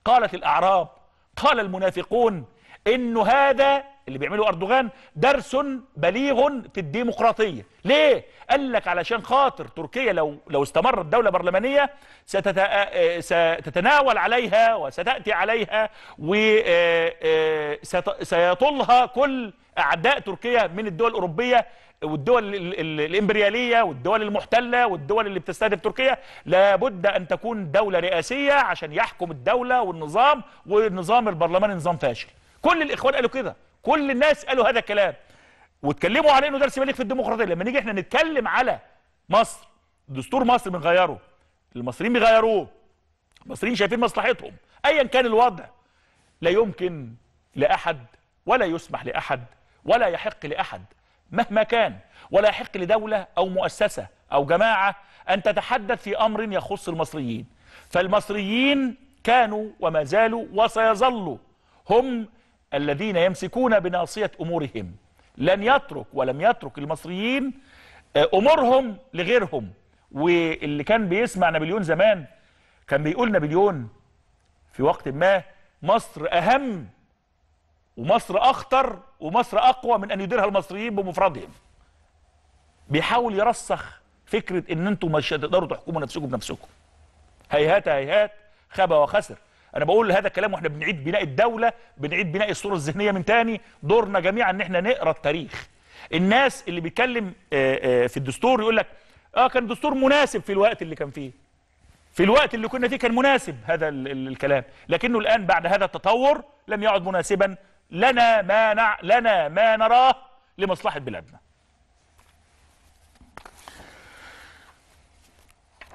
قالت الأعراب قال المنافقون إنه هذا اللي بيعمله أردوغان درس بليغ في الديمقراطية ليه؟ قال لك علشان خاطر تركيا لو, لو استمرت دولة برلمانية آه، ستتناول عليها وستأتي عليها وسيطلها آه، آه، كل أعداء تركيا من الدول الأوروبية والدول الإمبريالية والدول المحتلة والدول اللي بتستهدف تركيا لابد أن تكون دولة رئاسية عشان يحكم الدولة والنظام والنظام البرلماني نظام فاشل كل الإخوان قالوا كده كل الناس قالوا هذا الكلام واتكلموا على انه درس مليك في الديمقراطيه لما نيجي احنا نتكلم على مصر دستور مصر بنغيره المصريين بيغيروه المصريين شايفين مصلحتهم ايا كان الوضع لا يمكن لاحد ولا يسمح لاحد ولا يحق لاحد مهما كان ولا يحق لدولة أو مؤسسة أو جماعة أن تتحدث في أمر يخص المصريين فالمصريين كانوا وما زالوا وسيظلوا هم الذين يمسكون بناصية أمورهم لن يترك ولم يترك المصريين آه، أمورهم لغيرهم واللي كان بيسمع نابليون زمان كان بيقول نابليون في وقت ما مصر أهم ومصر اخطر ومصر اقوى من ان يديرها المصريين بمفردهم بيحاول يرسخ فكره ان انتم مش هتقدروا تحكموا نفسكم بنفسكم هيهات هيهات خاب وخسر انا بقول هذا الكلام واحنا بنعيد بناء الدوله بنعيد بناء الصوره الذهنيه من تاني دورنا جميعا ان احنا نقرا التاريخ الناس اللي بيتكلم آه، آه، في الدستور يقول لك اه كان دستور مناسب في الوقت اللي كان فيه في الوقت اللي كنا فيه كان مناسب هذا الكلام لكنه الآن بعد هذا التطور لم يعد مناسبا لنا ما نع... لنا ما نراه لمصلحة بلادنا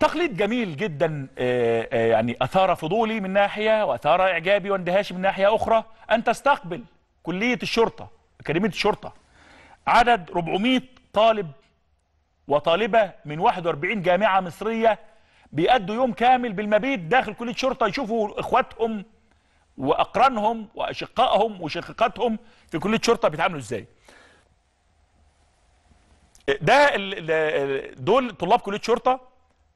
تقليد جميل جدا آه، آه، يعني أثار فضولي من ناحية وأثار إعجابي واندهاشي من ناحية أخرى أن تستقبل كلية الشرطة أكاديمية الشرطة عدد 400 طالب وطالبة من 41 جامعة مصرية بيأدوا يوم كامل بالمبيت داخل كلية شرطة يشوفوا إخواتهم واقرانهم واشقائهم وشقيقاتهم في كليه شرطه بيتعاملوا ازاي ده دول طلاب كليه شرطه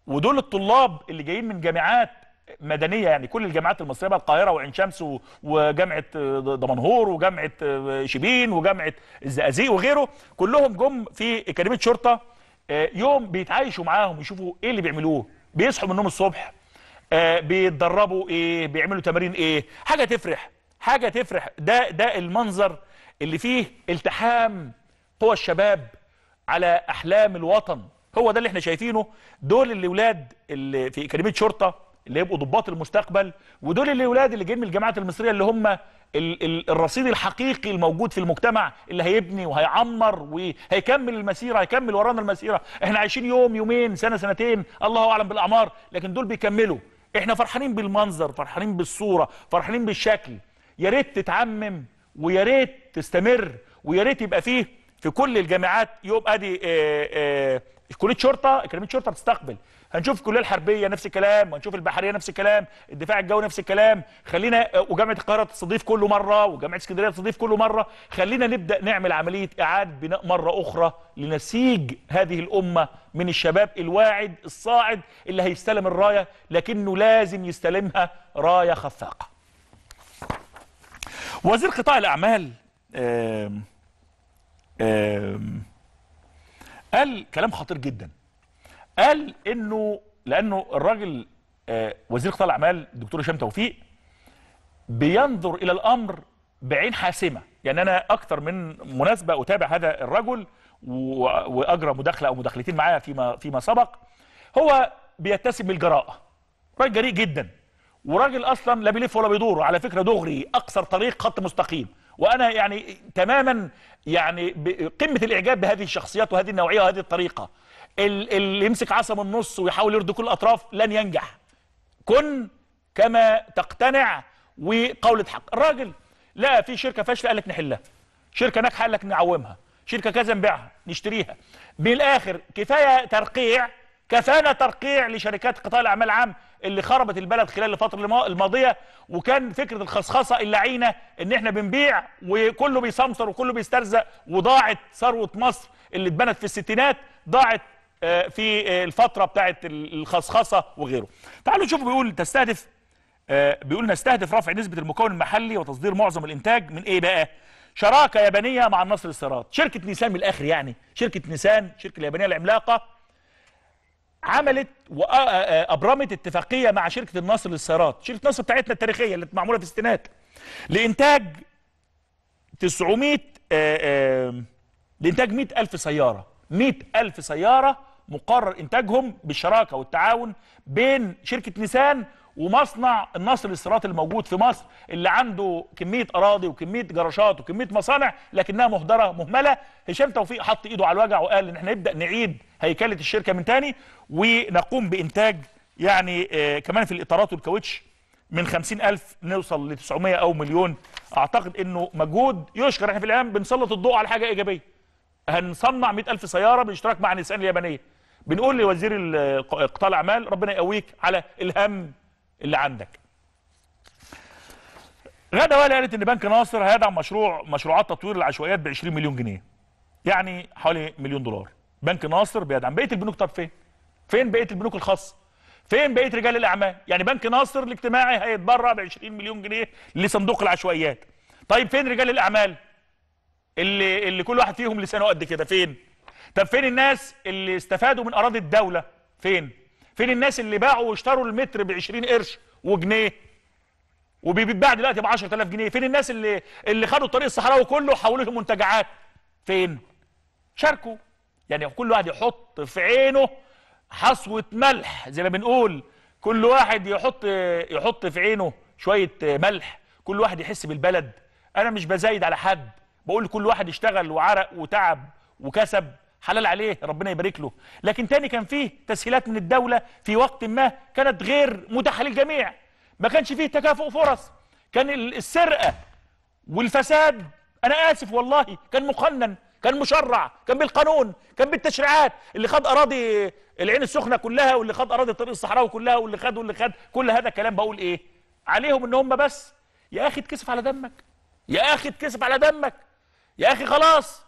ودول الطلاب اللي جايين من جامعات مدنيه يعني كل الجامعات المصريه بقى القاهره وعين شمس وجامعه دمنهور وجامعه شبين وجامعه الزقازيق وغيره كلهم جم في اكاديميه شرطه آه، يوم بيتعايشوا معاهم يشوفوا ايه اللي بيعملوه بيصحوا من النوم الصبح آه، بيتدربوا ايه بيعملوا تمارين ايه حاجه تفرح حاجه تفرح ده ده المنظر اللي فيه التحام قوى الشباب على احلام الوطن هو ده اللي احنا شايفينه دول الاولاد اللي في اكاديميه شرطه اللي يبقوا ضباط المستقبل ودول الاولاد اللي جايين من الجامعات المصريه اللي هم الرصيد الحقيقي الموجود في المجتمع اللي هيبني وهيعمر وهيكمل المسيره هيكمل ورانا المسيره احنا عايشين يوم يومين سنه سنتين الله اعلم بالاعمار لكن دول بيكملوا احنا فرحانين بالمنظر فرحانين بالصوره فرحانين بالشكل يا ريت تتعمم ويا ريت تستمر ويا ريت يبقى فيه في كل الجامعات يبقى دي آه، آه، كليه شرطه اكاديميه شرطه بتستقبل هنشوف الكليه الحربيه نفس الكلام وهنشوف البحريه نفس الكلام الدفاع الجوي نفس الكلام خلينا آه، وجامعه القاهره تستضيف كل مره وجامعه اسكندريه تستضيف كل مره خلينا نبدا نعمل عمليه اعاده بناء مره اخرى لنسيج هذه الامه من الشباب الواعد الصاعد اللي هيستلم الرايه لكنه لازم يستلمها رايه خفاقه وزير قطاع الاعمال آم آم قال كلام خطير جدا قال انه لانه الراجل آه، وزير قطاع الاعمال الدكتور هشام توفيق بينظر الى الامر بعين حاسمه يعني انا اكثر من مناسبه اتابع هذا الرجل واجرى مداخله او مداخلتين معاه فيما فيما سبق هو بيتسم بالجراءه راجل جريء جدا وراجل اصلا لا بيلف ولا بيدور على فكره دغري اقصر طريق خط مستقيم وانا يعني تماما يعني قمه الاعجاب بهذه الشخصيات وهذه النوعيه وهذه الطريقه اللي يمسك عصا من النص ويحاول يرضي كل الاطراف لن ينجح كن كما تقتنع وقولة حق الراجل لا في شركه فاشله قال لك نحلها شركه ناجحه قال لك نعومها شركه كذا نبيعها نشتريها بالاخر كفايه ترقيع كفانا ترقيع لشركات قطاع الاعمال العام اللي خربت البلد خلال الفتره الماضيه وكان فكره الخصخصه اللعينه ان احنا بنبيع وكله بيسمصر وكله بيسترزق وضاعت ثروه مصر اللي اتبنت في الستينات ضاعت آه، في آه، الفترة بتاعت الخصخصة وغيره تعالوا نشوف بيقول تستهدف آه، بيقول نستهدف رفع نسبة المكون المحلي وتصدير معظم الإنتاج من إيه بقى؟ شراكة يابانية مع النصر السيارات شركة نيسان من الآخر يعني شركة نيسان الشركة اليابانية العملاقة عملت وأبرمت اتفاقية مع شركة النصر للسيارات شركة النصر بتاعتنا التاريخية اللي معمولة في الستينات لإنتاج 900 لإنتاج 100 ألف سيارة 100 ألف سيارة مقرر انتاجهم بالشراكه والتعاون بين شركه نيسان ومصنع النصر للسيارات الموجود في مصر اللي عنده كميه اراضي وكميه جراشات وكميه مصانع لكنها مهدره مهمله هشام توفيق حط ايده على الوجع وقال ان احنا نبدا نعيد هيكله الشركه من تاني ونقوم بانتاج يعني آه كمان في الاطارات والكاوتش من 50000 نوصل ل 900 او مليون اعتقد انه مجهود يشكر احنا في الايام بنسلط الضوء على حاجه ايجابيه هنصنع 100000 سياره بالاشتراك مع نيسان اليابانيه بنقول لوزير قطاع الاعمال ربنا يقويك على الهم اللي عندك غدا وائل قالت ان بنك ناصر هيدعم مشروع مشروعات تطوير العشوائيات ب 20 مليون جنيه يعني حوالي مليون دولار بنك ناصر بيدعم بقيه البنوك طب فين فين بقيه البنوك الخاصه فين بقيه رجال الاعمال يعني بنك ناصر الاجتماعي هيتبرع ب 20 مليون جنيه لصندوق العشوائيات طيب فين رجال الاعمال اللي اللي كل واحد فيهم لسانه قد كده فين طب فين الناس اللي استفادوا من اراضي الدوله فين فين الناس اللي باعوا واشتروا المتر ب 20 قرش وجنيه وبيتباع دلوقتي ب 10000 جنيه فين الناس اللي اللي خدوا الطريق الصحراوي كله وحولوه لمنتجعات فين شاركوا يعني كل واحد يحط في عينه حصوه ملح زي ما بنقول كل واحد يحط يحط في عينه شويه ملح كل واحد يحس بالبلد انا مش بزايد على حد بقول كل واحد اشتغل وعرق وتعب وكسب حلال عليه ربنا يبارك له لكن تاني كان فيه تسهيلات من الدولة في وقت ما كانت غير متاحة للجميع ما كانش فيه تكافؤ فرص كان السرقة والفساد أنا آسف والله كان مقنن كان مشرع كان بالقانون كان بالتشريعات اللي خد أراضي العين السخنة كلها واللي خد أراضي الطريق الصحراوي كلها واللي خد واللي خد كل هذا الكلام بقول إيه عليهم إن هم بس يا أخي اتكسف على دمك يا أخي اتكسف على دمك يا أخي خلاص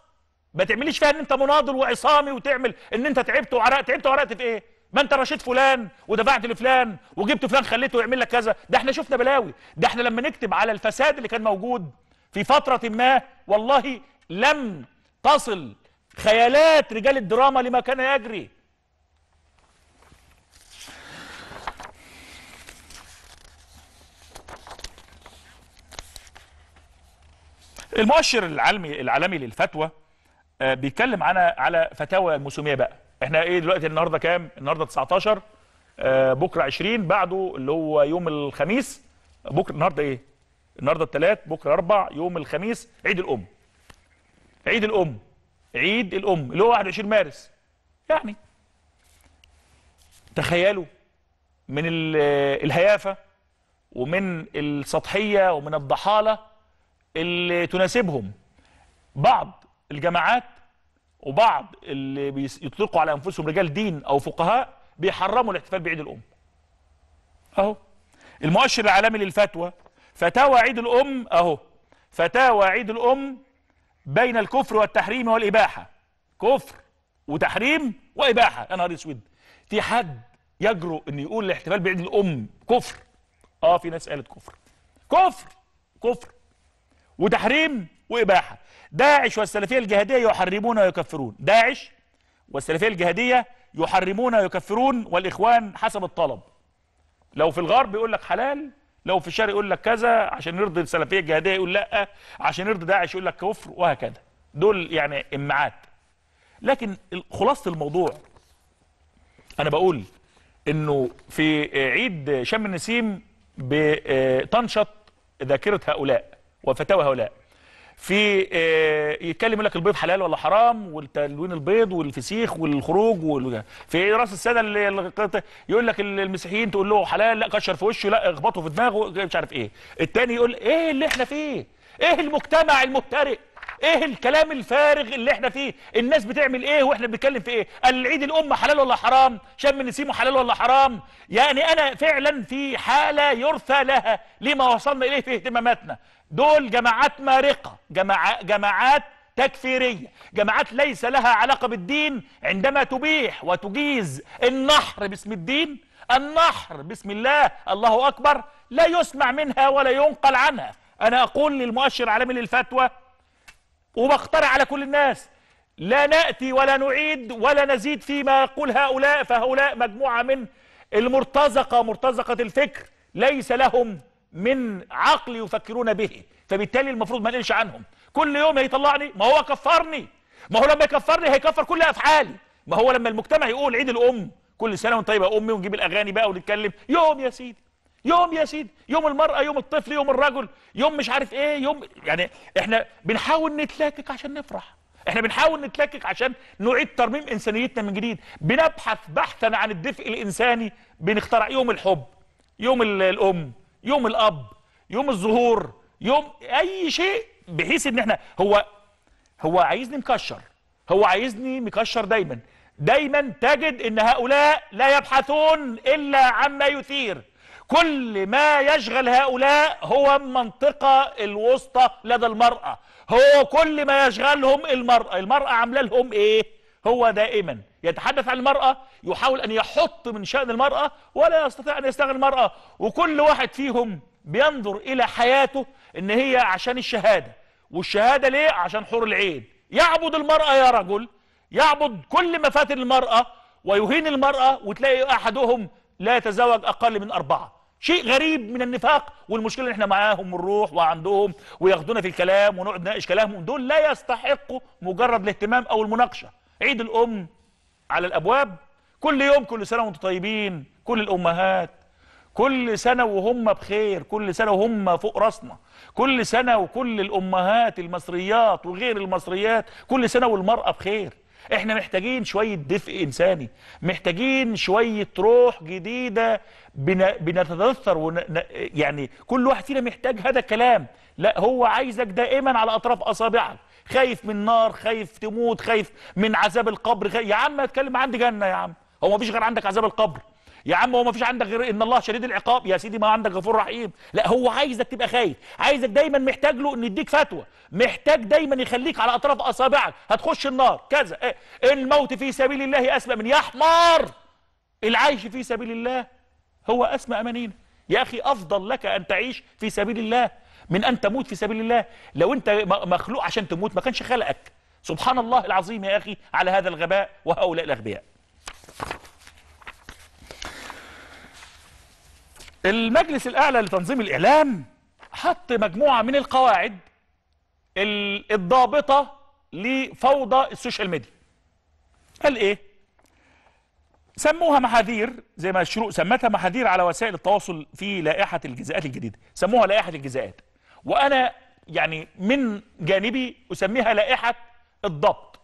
ما تعمليش فيها ان انت مناضل وعصامي وتعمل ان انت تعبت وعرقت تعبت وعرقت في ايه ما انت رشيد فلان ودفعت لفلان وجبت فلان خليته يعمل لك كذا ده احنا شفنا بلاوي ده احنا لما نكتب على الفساد اللي كان موجود في فترة ما والله لم تصل خيالات رجال الدراما لما كان يجري المؤشر العالمي العالمي للفتوى آه، بيتكلم على على فتاوى الموسميه بقى احنا ايه دلوقتي النهارده كام النهارده 19 آه، بكره 20 بعده اللي هو يوم الخميس بكره النهارده ايه النهارده الثلاث بكره اربع يوم الخميس عيد الام عيد الام عيد الام اللي هو 21 مارس يعني تخيلوا من الهيافه ومن السطحيه ومن الضحاله اللي تناسبهم بعض الجماعات وبعض اللي بيطلقوا على انفسهم رجال دين او فقهاء بيحرموا الاحتفال بعيد الام اهو المؤشر العالمي للفتوى فتاوى عيد الام اهو فتاوى عيد الام بين الكفر والتحريم والاباحه كفر وتحريم واباحه يا نهار اسود في حد يجرؤ ان يقول الاحتفال بعيد الام كفر اه في ناس قالت كفر كفر كفر وتحريم واباحه داعش والسلفية الجهادية يحرمون ويكفرون داعش والسلفية الجهادية يحرمون ويكفرون والإخوان حسب الطلب لو في الغرب يقول لك حلال لو في الشرق يقول لك كذا عشان يرضي السلفية الجهادية يقول لأ عشان يرضي داعش يقول لك كفر وهكذا دول يعني إمعات لكن خلاصة الموضوع أنا بقول إنه في عيد شم النسيم بتنشط آه، ذاكرة هؤلاء وفتاوى هؤلاء في آه، يتكلم يقول لك البيض حلال ولا حرام والتلوين البيض والفسيخ والخروج في راس السنه اللي يقول لك المسيحيين تقول له حلال لا كشر في وشه لا اخبطه في دماغه مش عارف ايه التاني يقول ايه اللي احنا فيه ايه المجتمع المفترق ايه الكلام الفارغ اللي احنا فيه الناس بتعمل ايه واحنا بنتكلم في ايه العيد الامه حلال ولا حرام شم نسيمه حلال ولا حرام يعني انا فعلا في حاله يرثى لها لما وصلنا اليه في اهتماماتنا دول جماعات مارقة جماع جماعات تكفيرية جماعات ليس لها علاقة بالدين عندما تبيح وتجيز النحر باسم الدين النحر باسم الله الله أكبر لا يسمع منها ولا ينقل عنها أنا أقول للمؤشر العالمي للفتوى وبخترع على كل الناس لا نأتي ولا نعيد ولا نزيد فيما يقول هؤلاء فهؤلاء مجموعة من المرتزقة مرتزقة الفكر ليس لهم من عقل يفكرون به فبالتالي المفروض ما نقلش عنهم كل يوم هيطلعني ما هو كفرني ما هو لما يكفرني هيكفر كل افعالي ما هو لما المجتمع يقول عيد الام كل سنه وانت طيبه يا امي ونجيب الاغاني بقى ونتكلم يوم يا سيدي يوم يا سيدي يوم المراه يوم الطفل يوم الرجل يوم مش عارف ايه يوم يعني احنا بنحاول نتلاكك عشان نفرح احنا بنحاول نتلكك عشان نعيد ترميم انسانيتنا من جديد بنبحث بحثا عن الدفء الانساني بنخترع يوم الحب يوم الام يوم الاب يوم الظهور يوم اي شيء بحيث ان احنا هو هو عايزني مكشر هو عايزني مكشر دايما دايما تجد ان هؤلاء لا يبحثون الا عما يثير كل ما يشغل هؤلاء هو المنطقة الوسطى لدى المرأة هو كل ما يشغلهم المرأة المرأة عامله لهم ايه هو دائما يتحدث عن المرأة يحاول أن يحط من شأن المرأة ولا يستطيع أن يستغل المرأة وكل واحد فيهم بينظر إلى حياته إن هي عشان الشهادة والشهادة ليه؟ عشان حور العين يعبد المرأة يا رجل يعبد كل مفاتن المرأة ويهين المرأة وتلاقي أحدهم لا يتزوج أقل من أربعة شيء غريب من النفاق والمشكله ان احنا معاهم ونروح وعندهم وياخدونا في الكلام ونقعد نناقش كلامهم دول لا يستحقوا مجرد الاهتمام او المناقشه عيد الام على الأبواب كل يوم كل سنة وانتم طيبين كل الأمهات كل سنة وهم بخير كل سنة وهم فوق راسنا كل سنة وكل الأمهات المصريات وغير المصريات كل سنة والمرأة بخير احنا محتاجين شوية دفء إنساني محتاجين شوية روح جديدة بنتدثر ون... يعني كل واحد فينا محتاج هذا الكلام لا هو عايزك دائما على أطراف أصابعك خايف من نار خايف تموت خايف من عذاب القبر خايف. يا عم اتكلم عندي جنه يا عم هو ما فيش غير عندك عذاب القبر يا عم هو ما فيش عندك غير ان الله شديد العقاب يا سيدي ما عندك غفور رحيم لا هو عايزك تبقى خايف عايزك دايما محتاج له ان يديك فتوى محتاج دايما يخليك على اطراف اصابعك هتخش النار كذا إيه؟, إيه الموت في سبيل الله اسمى من يا حمار العيش في سبيل الله هو اسمى امانينا يا اخي افضل لك ان تعيش في سبيل الله من أن تموت في سبيل الله لو أنت مخلوق عشان تموت ما كانش خلقك سبحان الله العظيم يا أخي على هذا الغباء وهؤلاء الأغبياء المجلس الأعلى لتنظيم الإعلام حط مجموعة من القواعد الضابطة لفوضى السوشيال ميديا قال إيه سموها محاذير زي ما الشروق سمتها محاذير على وسائل التواصل في لائحة الجزاءات الجديدة سموها لائحة الجزاءات وانا يعني من جانبي اسميها لائحه الضبط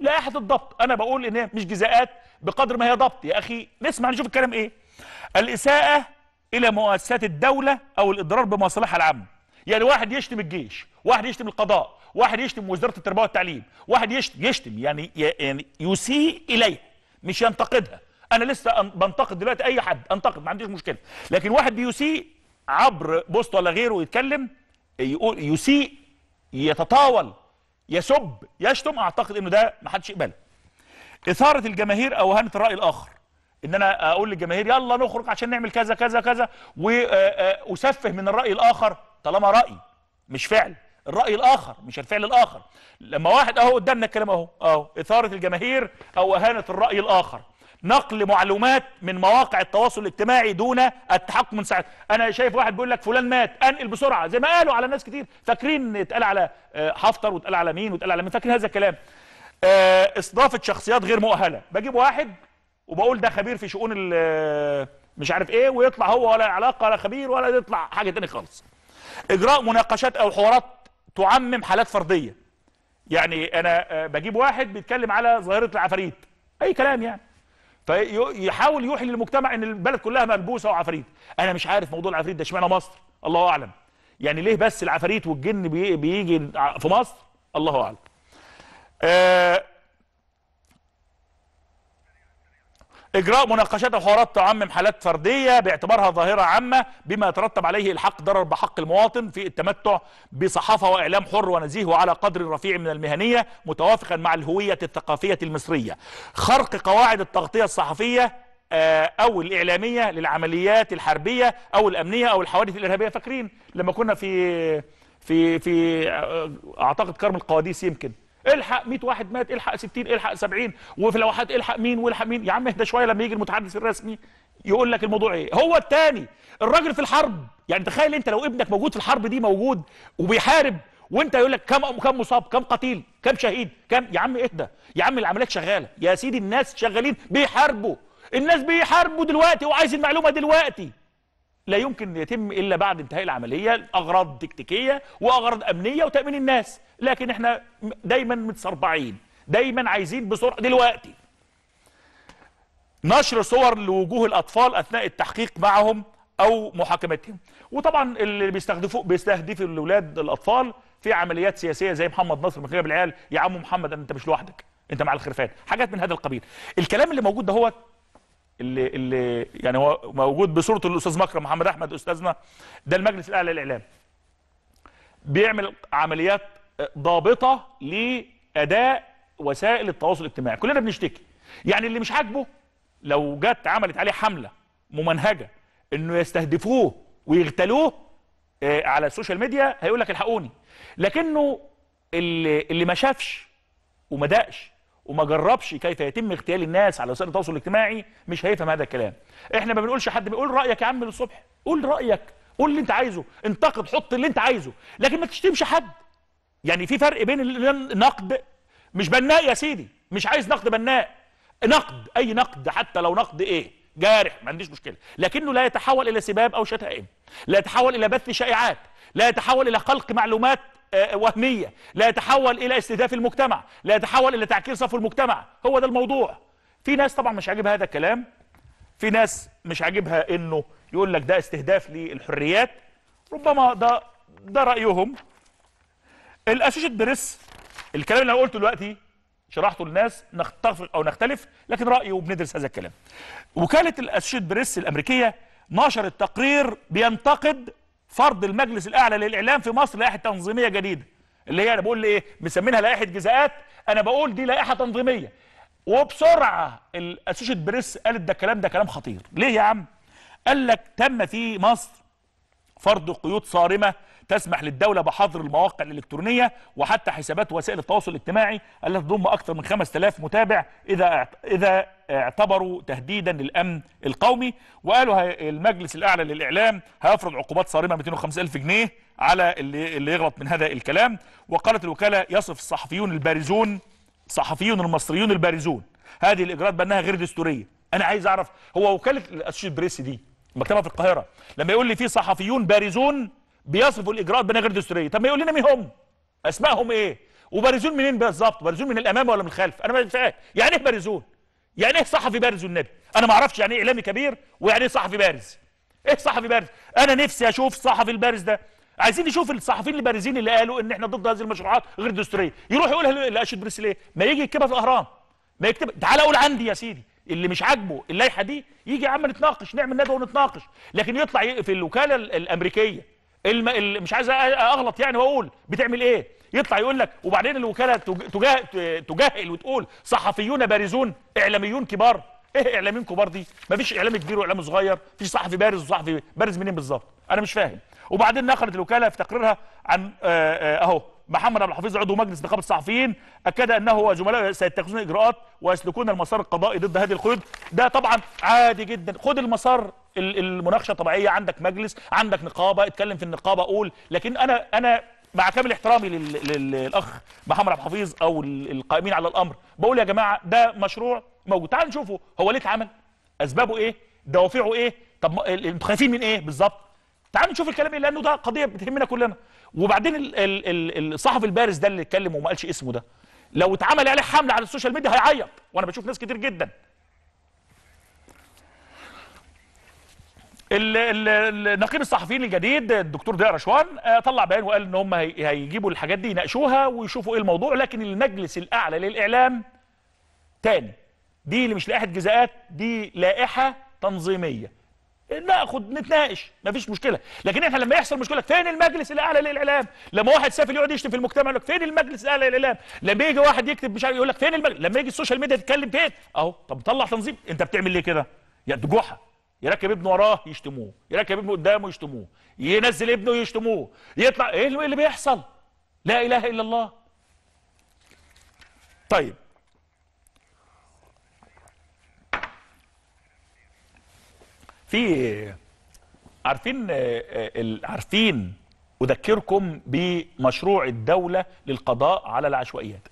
لائحه الضبط انا بقول ان هي مش جزاءات بقدر ما هي ضبط يا اخي نسمع نشوف الكلام ايه الاساءه الى مؤسسات الدوله او الاضرار بمصالحها العامه يعني واحد يشتم الجيش واحد يشتم القضاء واحد يشتم وزاره التربيه والتعليم واحد يشتم يشتم يعني يعني يسيء اليها مش ينتقدها انا لسه بنتقد دلوقتي اي حد انتقد ما عنديش مشكله لكن واحد بيسيء عبر بوست ولا غيره يتكلم يقول يسيء يتطاول يسب يشتم اعتقد انه ده ما حدش يقبله اثاره الجماهير او اهانه الراي الاخر ان انا اقول للجماهير يلا نخرج عشان نعمل كذا كذا كذا واسفه آه، آه، من الراي الاخر طالما راي مش فعل الراي الاخر مش الفعل الاخر لما واحد اهو قدامنا الكلام اهو اهو اثاره الجماهير او اهانه الراي الاخر نقل معلومات من مواقع التواصل الاجتماعي دون التحقق من ساعتها انا شايف واحد بيقول لك فلان مات انقل بسرعه زي ما قالوا على ناس كتير فاكرين اتقال على حفتر آه، واتقال على مين واتقال على مين فاكرين هذا الكلام استضافه آه، شخصيات غير مؤهله بجيب واحد وبقول ده خبير في شؤون آه، مش عارف ايه ويطلع هو ولا علاقه ولا خبير ولا يطلع حاجه تاني خالص اجراء مناقشات او حوارات تعمم حالات فرديه يعني انا بجيب واحد بيتكلم على ظاهره العفاريت اي كلام يعني فيحاول يوحي للمجتمع ان البلد كلها ملبوسه وعفاريت انا مش عارف موضوع العفاريت ده اشمعنى مصر الله اعلم يعني ليه بس العفاريت والجن بيجي في مصر الله اعلم آه اجراء مناقشات وحوارات تعمم حالات فرديه باعتبارها ظاهره عامه بما يترتب عليه الحق ضرر بحق المواطن في التمتع بصحافه واعلام حر ونزيه وعلى قدر رفيع من المهنيه متوافقا مع الهويه الثقافيه المصريه خرق قواعد التغطيه الصحفيه آه، او الاعلاميه للعمليات الحربيه او الامنيه او الحوادث الارهابيه فاكرين لما كنا في في في آه، اعتقد كرم القواديس يمكن الحق 100 واحد مات الحق 60 الحق 70 وفي لوحات الحق مين والحق مين يا عم اهدى شويه لما يجي المتحدث الرسمي يقول لك الموضوع ايه هو الثاني الراجل في الحرب يعني تخيل انت لو ابنك موجود في الحرب دي موجود وبيحارب وانت يقول لك كم كم مصاب كم قتيل كم شهيد كم يا عم اهدى يا عم العمليات شغاله يا سيدي الناس شغالين بيحاربوا الناس بيحاربوا دلوقتي وعايز المعلومه دلوقتي لا يمكن يتم الا بعد انتهاء العمليه اغراض تكتيكيه واغراض امنيه وتامين الناس لكن احنا دايما متسربعين دايما عايزين بسرعه دلوقتي نشر صور لوجوه الاطفال اثناء التحقيق معهم او محاكمتهم وطبعا اللي بيستهدفوا بيستهدفوا الاولاد الاطفال في عمليات سياسيه زي محمد نصر من خلال العيال يا عم محمد انت مش لوحدك انت مع الخرفان حاجات من هذا القبيل الكلام اللي موجود ده هو اللي اللي يعني هو موجود بصوره الاستاذ مكرم محمد احمد استاذنا ده المجلس الاعلى للاعلام بيعمل عمليات ضابطه لاداء وسائل التواصل الاجتماعي كلنا بنشتكي يعني اللي مش عاجبه لو جت عملت عليه حمله ممنهجه انه يستهدفوه ويغتالوه آه، على السوشيال ميديا هيقول لك الحقوني لكنه اللي, اللي ما شافش وما دقش وما جربش كيف يتم اغتيال الناس على وسائل التواصل الاجتماعي مش هيفهم هذا الكلام احنا ما بنقولش حد بيقول رايك يا عم للصبح قول رايك قول اللي انت عايزه انتقد حط اللي انت عايزه لكن ما تشتمش حد يعني في فرق بين النقد مش بناء يا سيدي مش عايز نقد بناء نقد اي نقد حتى لو نقد ايه جارح ما عنديش مشكله لكنه لا يتحول الى سباب او شتائم لا يتحول الى بث شائعات لا يتحول الى خلق معلومات آه، وهميه لا يتحول الى استهداف المجتمع لا يتحول الى تعكير صفو المجتمع هو ده الموضوع في ناس طبعا مش عاجبها هذا الكلام في ناس مش عاجبها انه يقول لك ده استهداف للحريات ربما ده ده رايهم الاسوشيت بريس الكلام اللي انا قلته دلوقتي شرحته للناس نتفق او نختلف لكن رايي وبندرس هذا الكلام وكاله الاسوشيت بريس الامريكيه نشرت تقرير بينتقد فرض المجلس الاعلى للاعلام في مصر لائحه تنظيميه جديده اللي هي انا بقول ايه مسمينها لائحه جزاءات انا بقول دي لائحه تنظيميه وبسرعه الاسوشيت بريس قالت ده الكلام ده كلام خطير ليه يا عم قال لك تم في مصر فرض قيود صارمه تسمح للدولة بحظر المواقع الإلكترونية وحتى حسابات وسائل التواصل الاجتماعي التي تضم أكثر من 5000 متابع إذا إذا اعتبروا تهديدا للأمن القومي وقالوا المجلس الأعلى للإعلام هيفرض عقوبات صارمة ألف جنيه على اللي, اللي يغلط من هذا الكلام وقالت الوكالة يصف الصحفيون البارزون الصحفيون المصريون البارزون هذه الإجراءات بأنها غير دستورية أنا عايز أعرف هو وكالة الأسوشيت بريس دي مكتبها في القاهرة لما يقول لي في صحفيون بارزون بيصفوا الاجراءات بانها غير دستوريه طب ما يقول لنا مين هم اسمائهم ايه وبارزون منين بالظبط بارزون من الامام ولا من الخلف انا ما يعني ايه بارزون يعني ايه صحفي بارز والنبي انا ما اعرفش يعني ايه اعلامي كبير ويعني ايه صحفي بارز ايه صحفي بارز انا نفسي اشوف الصحفي البارز ده عايزين نشوف الصحفيين البارزين اللي قالوا ان احنا ضد هذه المشروعات غير دستوريه يروح يقولها لاشد ليه؟ ما يجي يكتبها في الاهرام ما يكتب تعال اقول عندي يا سيدي اللي مش عاجبه اللائحه دي يجي يا عم نتناقش نعمل ندوه ونتناقش لكن يطلع في الوكاله الامريكيه الم... ال... مش عايز اغلط يعني واقول بتعمل ايه يطلع يقول لك وبعدين الوكاله تجاه... تجهل وتقول صحفيون بارزون اعلاميون كبار ايه اعلاميين كبار دي مفيش اعلام كبير واعلام صغير مفيش صحفي بارز وصحفي بارز منين بالظبط انا مش فاهم وبعدين نقلت الوكاله في تقريرها عن آه، آه، اهو محمد عبد الحفيظ عضو مجلس نقابه الصحفيين اكد انه وزملائه سيتخذون اجراءات ويسلكون المسار القضائي ضد هذه القيود ده طبعا عادي جدا خد المسار المناقشه الطبيعيه عندك مجلس عندك نقابه اتكلم في النقابه قول لكن انا انا مع كامل احترامي للاخ محمد عبد الحفيظ او القائمين على الامر بقول يا جماعه ده مشروع موجود تعالوا نشوفه هو ليه اتعمل اسبابه ايه دوافعه ايه طب انتوا خايفين من ايه بالظبط تعالوا نشوف الكلام ايه لانه ده قضيه بتهمنا كلنا وبعدين الصحفي البارز ده اللي اتكلم وما قالش اسمه ده لو اتعمل عليه حمله على السوشيال ميديا هيعيط وانا بشوف ناس كتير جدا النقيب الصحفيين الجديد الدكتور ضياء رشوان آه، طلع بيان وقال ان هم هيجيبوا الحاجات دي يناقشوها ويشوفوا ايه الموضوع لكن المجلس الاعلى للاعلام تاني دي اللي مش لائحه جزاءات دي لائحه تنظيميه ناخد نتناقش مفيش مشكله لكن احنا لما يحصل مشكله فين المجلس الاعلى للاعلام لما واحد سافر يقعد يشتم في المجتمع يقول لك فين المجلس الاعلى للاعلام لما يجي واحد يكتب مش عارف يقول لك فين المجلس لما يجي السوشيال ميديا تتكلم فين اهو طب طلع تنظيم انت بتعمل ليه كده يا دجوحه يركب ابنه وراه يشتموه يركب ابنه قدامه يشتموه ينزل ابنه يشتموه يطلع ايه اللي بيحصل لا اله الا الله طيب في عارفين آه، آه، عارفين اذكركم بمشروع الدوله للقضاء على العشوائيات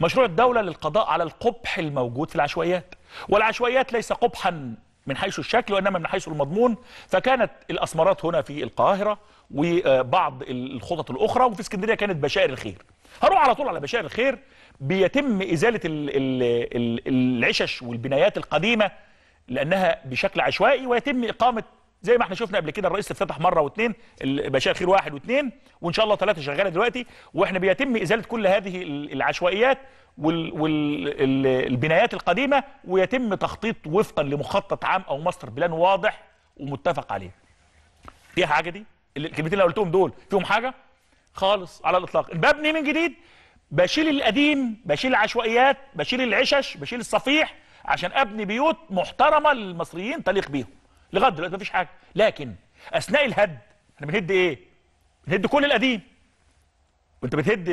مشروع الدوله للقضاء على القبح الموجود في العشوائيات والعشوائيات ليس قبحا من حيث الشكل وانما من حيث المضمون فكانت الاسمرات هنا في القاهره وبعض الخطط الاخرى وفي اسكندريه كانت بشائر الخير هروح على طول على بشائر الخير بيتم ازاله العشش والبنايات القديمه لانها بشكل عشوائي ويتم اقامه زي ما احنا شفنا قبل كده الرئيس افتتح مره واثنين بشار خير واحد واثنين وان شاء الله ثلاثه شغاله دلوقتي واحنا بيتم ازاله كل هذه العشوائيات والبنايات القديمه ويتم تخطيط وفقا لمخطط عام او ماستر بلان واضح ومتفق عليه. ايه حاجه دي؟ الكلمتين اللي قلتهم دول فيهم حاجه؟ خالص على الاطلاق، ببني من جديد بشيل القديم، بشيل العشوائيات، بشيل العشش، بشيل الصفيح، عشان ابني بيوت محترمه للمصريين تليق بيهم لغايه دلوقتي مفيش حاجه لكن اثناء الهد احنا بنهد ايه بنهد كل القديم وانت بتهد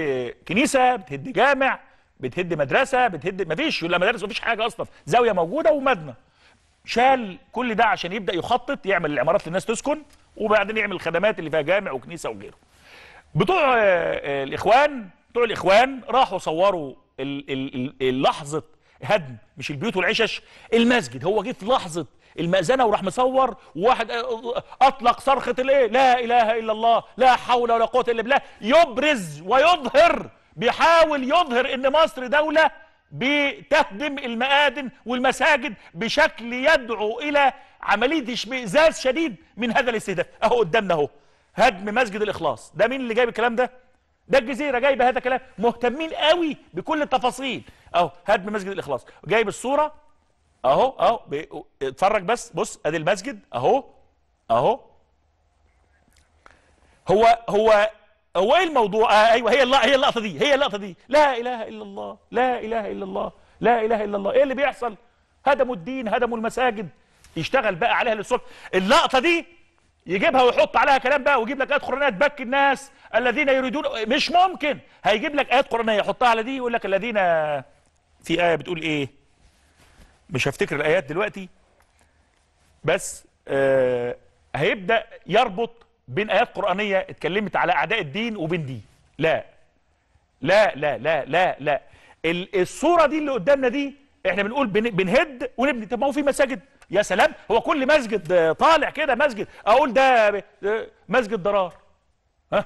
كنيسه بتهد جامع بتهد مدرسه بتهد مفيش ولا مدارس مفيش حاجه اصلا زاويه موجوده ومبنى شال كل ده عشان يبدا يخطط يعمل العمارات للناس تسكن وبعدين يعمل الخدمات اللي فيها جامع وكنيسه وغيره بتوع آه، آه، الاخوان بتوع الاخوان راحوا صوروا لحظه هدم مش البيوت والعشش المسجد هو جه في لحظه المأذنة وراح مصور وواحد آه، آه، أطلق صرخة الإيه لا إله إلا الله لا حول ولا قوة إلا بالله يبرز ويظهر بيحاول يظهر إن مصر دولة بتهدم المآدن والمساجد بشكل يدعو إلى عملية اشمئزاز شديد من هذا الاستهداف أهو قدامنا أهو هدم مسجد الإخلاص ده مين اللي جايب الكلام ده؟ ده الجزيره جايبه هذا الكلام مهتمين قوي بكل التفاصيل اهو هدم مسجد الاخلاص جايب الصوره اهو اهو اتفرج بس بص ادي المسجد اهو اهو هو هو هو ايه الموضوع آه ايوه هي اللقطه هي اللقطه دي هي اللقطه دي لا اله الا الله لا اله الا الله لا اله الا الله ايه اللي بيحصل هدموا الدين هدموا المساجد يشتغل بقى عليها للصبح اللقطه دي يجيبها ويحط عليها كلام بقى ويجيب لك ادخل هنا تبكي الناس الذين يريدون مش ممكن هيجيب لك ايات قرانيه يحطها على دي يقول لك الذين في ايه بتقول ايه مش هفتكر الايات دلوقتي بس آه هيبدا يربط بين ايات قرانيه اتكلمت على اعداء الدين وبين دي لا لا لا لا لا لا الصوره دي اللي قدامنا دي احنا بنقول بنهد ونبني طب ما هو في مساجد يا سلام هو كل مسجد طالع كده مسجد اقول ده مسجد ضرار ها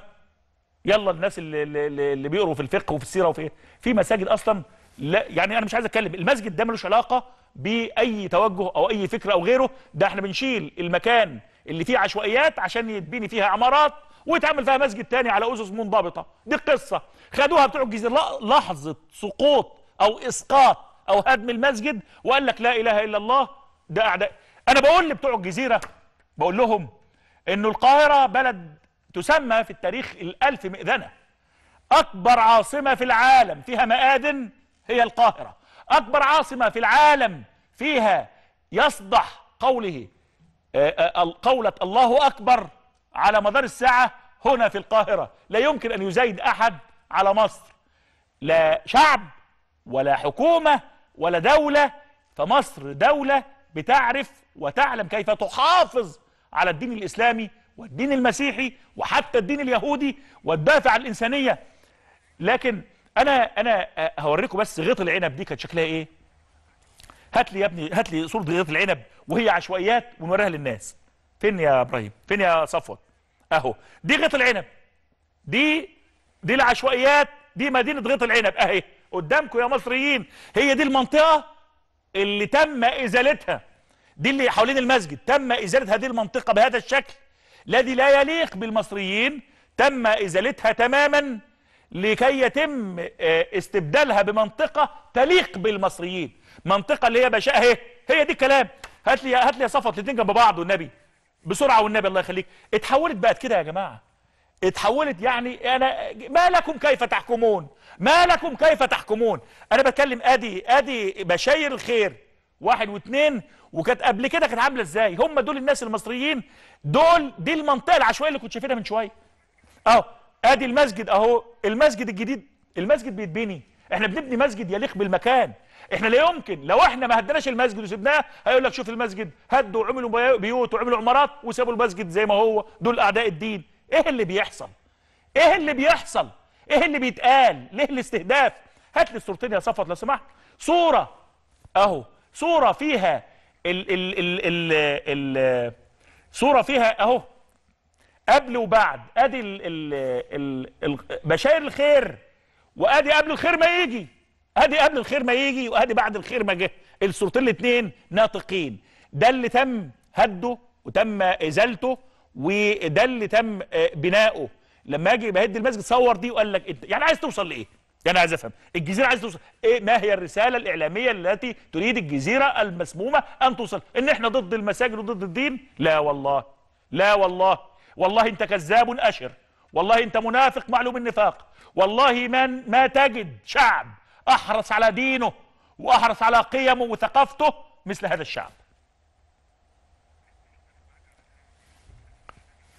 يلا الناس اللي اللي, اللي بيقروا في الفقه وفي السيره وفي إيه؟ في مساجد اصلا لا يعني انا مش عايز اتكلم المسجد ده ملوش علاقه باي توجه او اي فكره او غيره ده احنا بنشيل المكان اللي فيه عشوائيات عشان يتبني فيها عمارات ويتعمل فيها مسجد تاني على اسس منضبطه دي القصه خدوها بتوع الجزيره لحظه سقوط او اسقاط او هدم المسجد وقال لك لا اله الا الله ده اعداء انا بقول لبتوع الجزيره بقول لهم انه القاهره بلد تسمى في التاريخ الألف مئذنة أكبر عاصمة في العالم فيها مآذن هي القاهرة أكبر عاصمة في العالم فيها يصدح قوله آه، آه، قولة الله أكبر على مدار الساعة هنا في القاهرة لا يمكن أن يزايد أحد على مصر لا شعب ولا حكومة ولا دولة فمصر دولة بتعرف وتعلم كيف تحافظ على الدين الإسلامي والدين المسيحي وحتى الدين اليهودي والدافع الإنسانية لكن أنا أنا آه، هوريكم بس غيط العنب دي كانت شكلها إيه هات لي يا ابني هات لي صورة غيط العنب وهي عشوائيات ونوريها للناس فين يا إبراهيم فين يا صفوة أهو دي غيط العنب دي دي العشوائيات دي مدينة غيط العنب أهي قدامكم يا مصريين هي دي المنطقة اللي تم إزالتها دي اللي حوالين المسجد تم إزالة هذه المنطقة بهذا الشكل الذي لا يليق بالمصريين تم إزالتها تماما لكي يتم آه، استبدالها بمنطقة تليق بالمصريين منطقة اللي هي بشاء هي هي دي الكلام هات لي هات لي يا صفوت الاثنين جنب بعض والنبي بسرعة والنبي الله يخليك اتحولت بقت كده يا جماعة اتحولت يعني انا ما لكم كيف تحكمون ما لكم كيف تحكمون انا بتكلم ادي ادي بشاير الخير واحد واثنين وكانت قبل كده كانت عامله ازاي هم دول الناس المصريين دول دي المنطقه العشوائيه اللي كنت شايفينها من شويه اهو ادي المسجد اهو المسجد الجديد المسجد بيتبني احنا بنبني مسجد يليق بالمكان احنا لا يمكن لو احنا ما هدناش المسجد وسبناه هيقول لك شوف المسجد هدوا وعملوا بيوت وعملوا عمارات وسابوا المسجد زي ما هو دول اعداء الدين ايه اللي بيحصل ايه اللي بيحصل ايه اللي بيتقال ليه الاستهداف هات لي الصورتين يا صفوت لو سمحت صوره اهو صورة فيها ال ال ال ال ال صورة فيها اهو قبل وبعد ادي ال ال ال ال بشاير الخير وادي قبل الخير ما يجي ادي قبل الخير ما يجي وادي بعد الخير ما جه الصورتين الاثنين ناطقين ده اللي تم هده وتم ازالته وده اللي تم آه، بناؤه لما اجي بهد المسجد صور دي وقال لك انت يعني عايز توصل لايه انا يعني عايز افهم الجزيره عايز توصل ايه ما هي الرساله الاعلاميه التي تريد الجزيره المسمومه ان توصل ان احنا ضد المساجد وضد الدين لا والله لا والله والله انت كذاب اشر والله انت منافق معلوم النفاق والله من ما تجد شعب احرص على دينه واحرص على قيمه وثقافته مثل هذا الشعب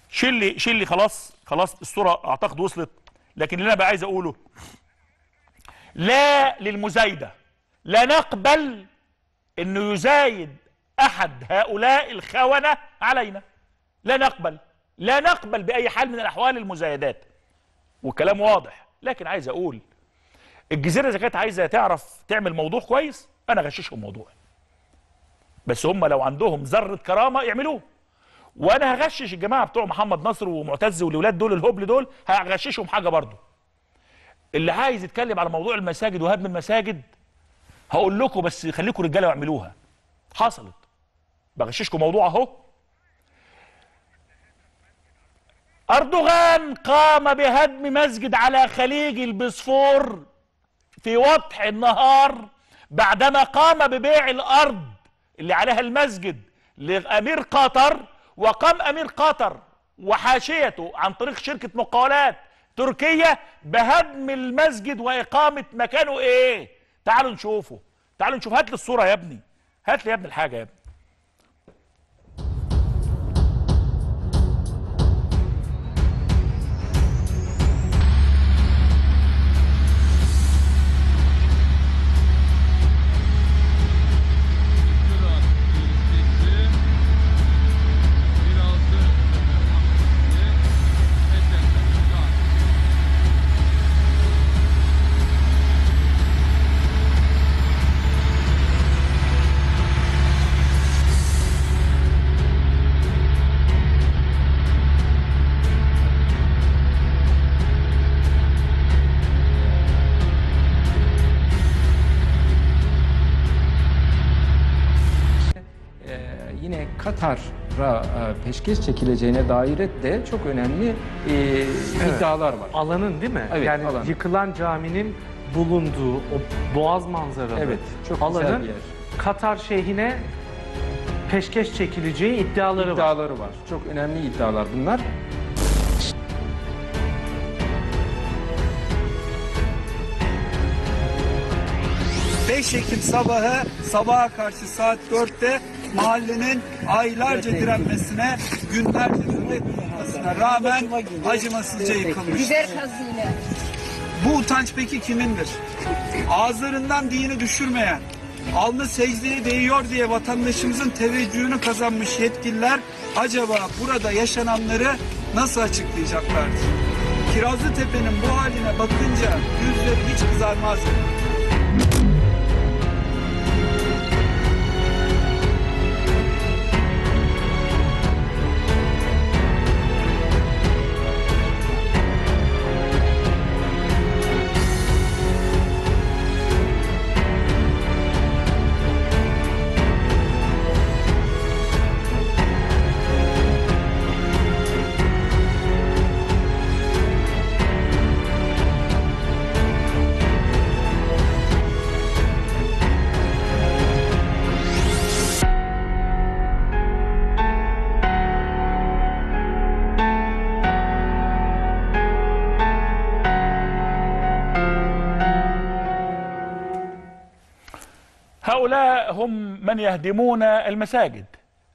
شيل لي شيل لي خلاص خلاص الصوره اعتقد وصلت لكن اللي انا بقى عايز اقوله لا للمزايدة لا نقبل انه يزايد احد هؤلاء الخونة علينا لا نقبل لا نقبل باي حال من الاحوال المزايدات والكلام واضح لكن عايز اقول الجزيرة اذا كانت عايزة تعرف تعمل موضوع كويس انا غششهم موضوع بس هم لو عندهم ذرة كرامة يعملوه وانا هغشش الجماعة بتوع محمد نصر ومعتز والولاد دول الهبل دول هغششهم حاجة برضه اللي عايز يتكلم على موضوع المساجد وهدم المساجد هقول لكم بس خليكم رجاله واعملوها حصلت بغششكم موضوع اهو اردوغان قام بهدم مسجد على خليج البسفور في وضح النهار بعدما قام ببيع الارض اللي عليها المسجد لامير قطر وقام امير قطر وحاشيته عن طريق شركه مقاولات تركيا بهدم المسجد واقامه مكانه ايه تعالوا نشوفه تعالوا نشوف هات لي الصوره يا ابني هات لي يا ابني الحاجه يا ابني sonra e, peşkeş çekileceğine dair de çok önemli e, evet. iddialar var. Alanın değil mi? Evet, yani alan. yıkılan caminin bulunduğu o boğaz manzaralı evet, çok alanın Katar şehine peşkeş çekileceği iddiaları, iddiaları var. var. Çok önemli iddialar bunlar. Beş Ekim sabahı sabaha karşı saat 4'te mahallenin aylarca direnmesine, günlerce direnmesine rağmen acımasızca yıkılmış. Biber hazine. Bu utanç peki kimindir? Ağızlarından dini düşürmeyen, alnı secdeye değiyor diye vatandaşımızın teveccühünü kazanmış yetkililer acaba burada yaşananları nasıl açıklayacaklardır? Kirazlı Tepe'nin bu haline bakınca yüzleri hiç kızarmaz. هم من يهدمون المساجد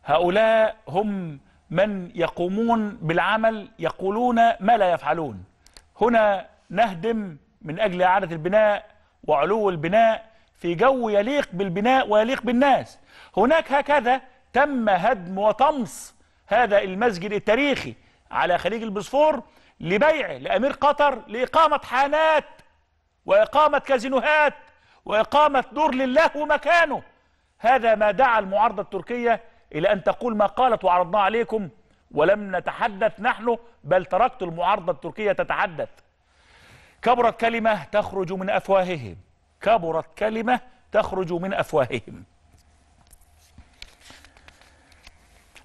هؤلاء هم من يقومون بالعمل يقولون ما لا يفعلون هنا نهدم من أجل إعادة البناء وعلو البناء في جو يليق بالبناء ويليق بالناس هناك هكذا تم هدم وطمس هذا المسجد التاريخي على خليج البسفور لبيعه لأمير قطر لإقامة حانات وإقامة كازينوهات وإقامة دور لله ومكانه هذا ما دعا المعارضة التركية إلى أن تقول ما قالت وعرضناه عليكم ولم نتحدث نحن بل تركت المعارضة التركية تتحدث كبرت كلمة تخرج من أفواههم كبرت كلمة تخرج من أفواههم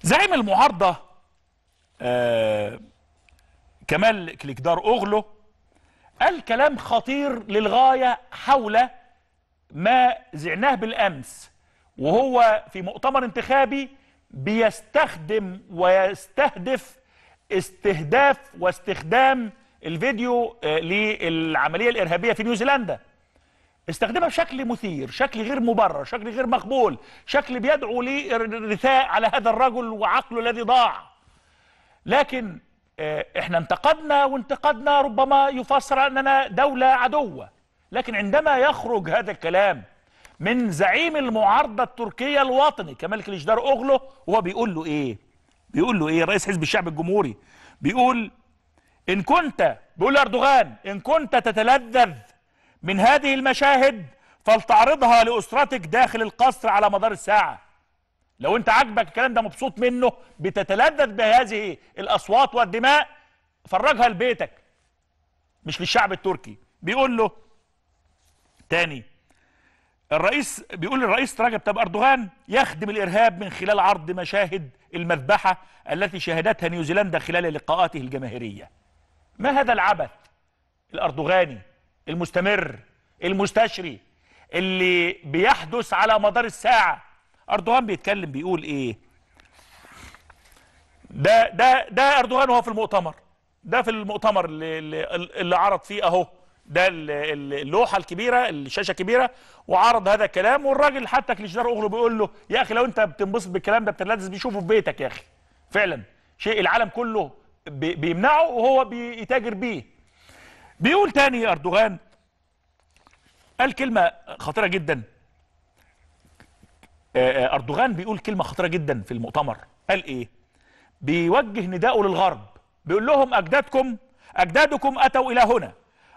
زعيم المعارضة آه كمال كليكدار أغلو قال كلام خطير للغاية حول ما زعناه بالأمس وهو في مؤتمر انتخابي بيستخدم ويستهدف استهداف واستخدام الفيديو آه، للعملية الإرهابية في نيوزيلندا استخدمها بشكل مثير شكل غير مبرر شكل غير مقبول شكل بيدعو لرثاء على هذا الرجل وعقله الذي ضاع لكن آه، احنا انتقدنا وانتقدنا ربما يفسر اننا دولة عدوة لكن عندما يخرج هذا الكلام من زعيم المعارضة التركية الوطني كمال كليشدار أغلو وهو بيقول له إيه بيقول له إيه رئيس حزب الشعب الجمهوري بيقول إن كنت بيقول لأردوغان إن كنت تتلذذ من هذه المشاهد فلتعرضها لأسرتك داخل القصر على مدار الساعة لو أنت عاجبك الكلام ده مبسوط منه بتتلذذ بهذه الأصوات والدماء فرجها لبيتك مش للشعب التركي بيقول له تاني الرئيس بيقول الرئيس رجب طب اردوغان يخدم الارهاب من خلال عرض مشاهد المذبحه التي شهدتها نيوزيلندا خلال لقاءاته الجماهيريه. ما هذا العبث الاردوغاني المستمر المستشري اللي بيحدث على مدار الساعه اردوغان بيتكلم بيقول ايه؟ ده ده ده اردوغان وهو في المؤتمر ده في المؤتمر اللي, اللي عرض فيه اهو ده اللوحه الكبيره الشاشه كبيره وعرض هذا الكلام والراجل حتى كليشنار اوغلو بيقول له يا اخي لو انت بتنبسط بالكلام ده بترلادز بيشوفه في بيتك يا اخي فعلا شيء العالم كله بيمنعه وهو بيتاجر بيه بيقول تاني اردوغان قال كلمه خطيره جدا آه، آه، اردوغان بيقول كلمه خطيره جدا في المؤتمر قال ايه بيوجه نداءه للغرب بيقول لهم اجدادكم اجدادكم اتوا الى هنا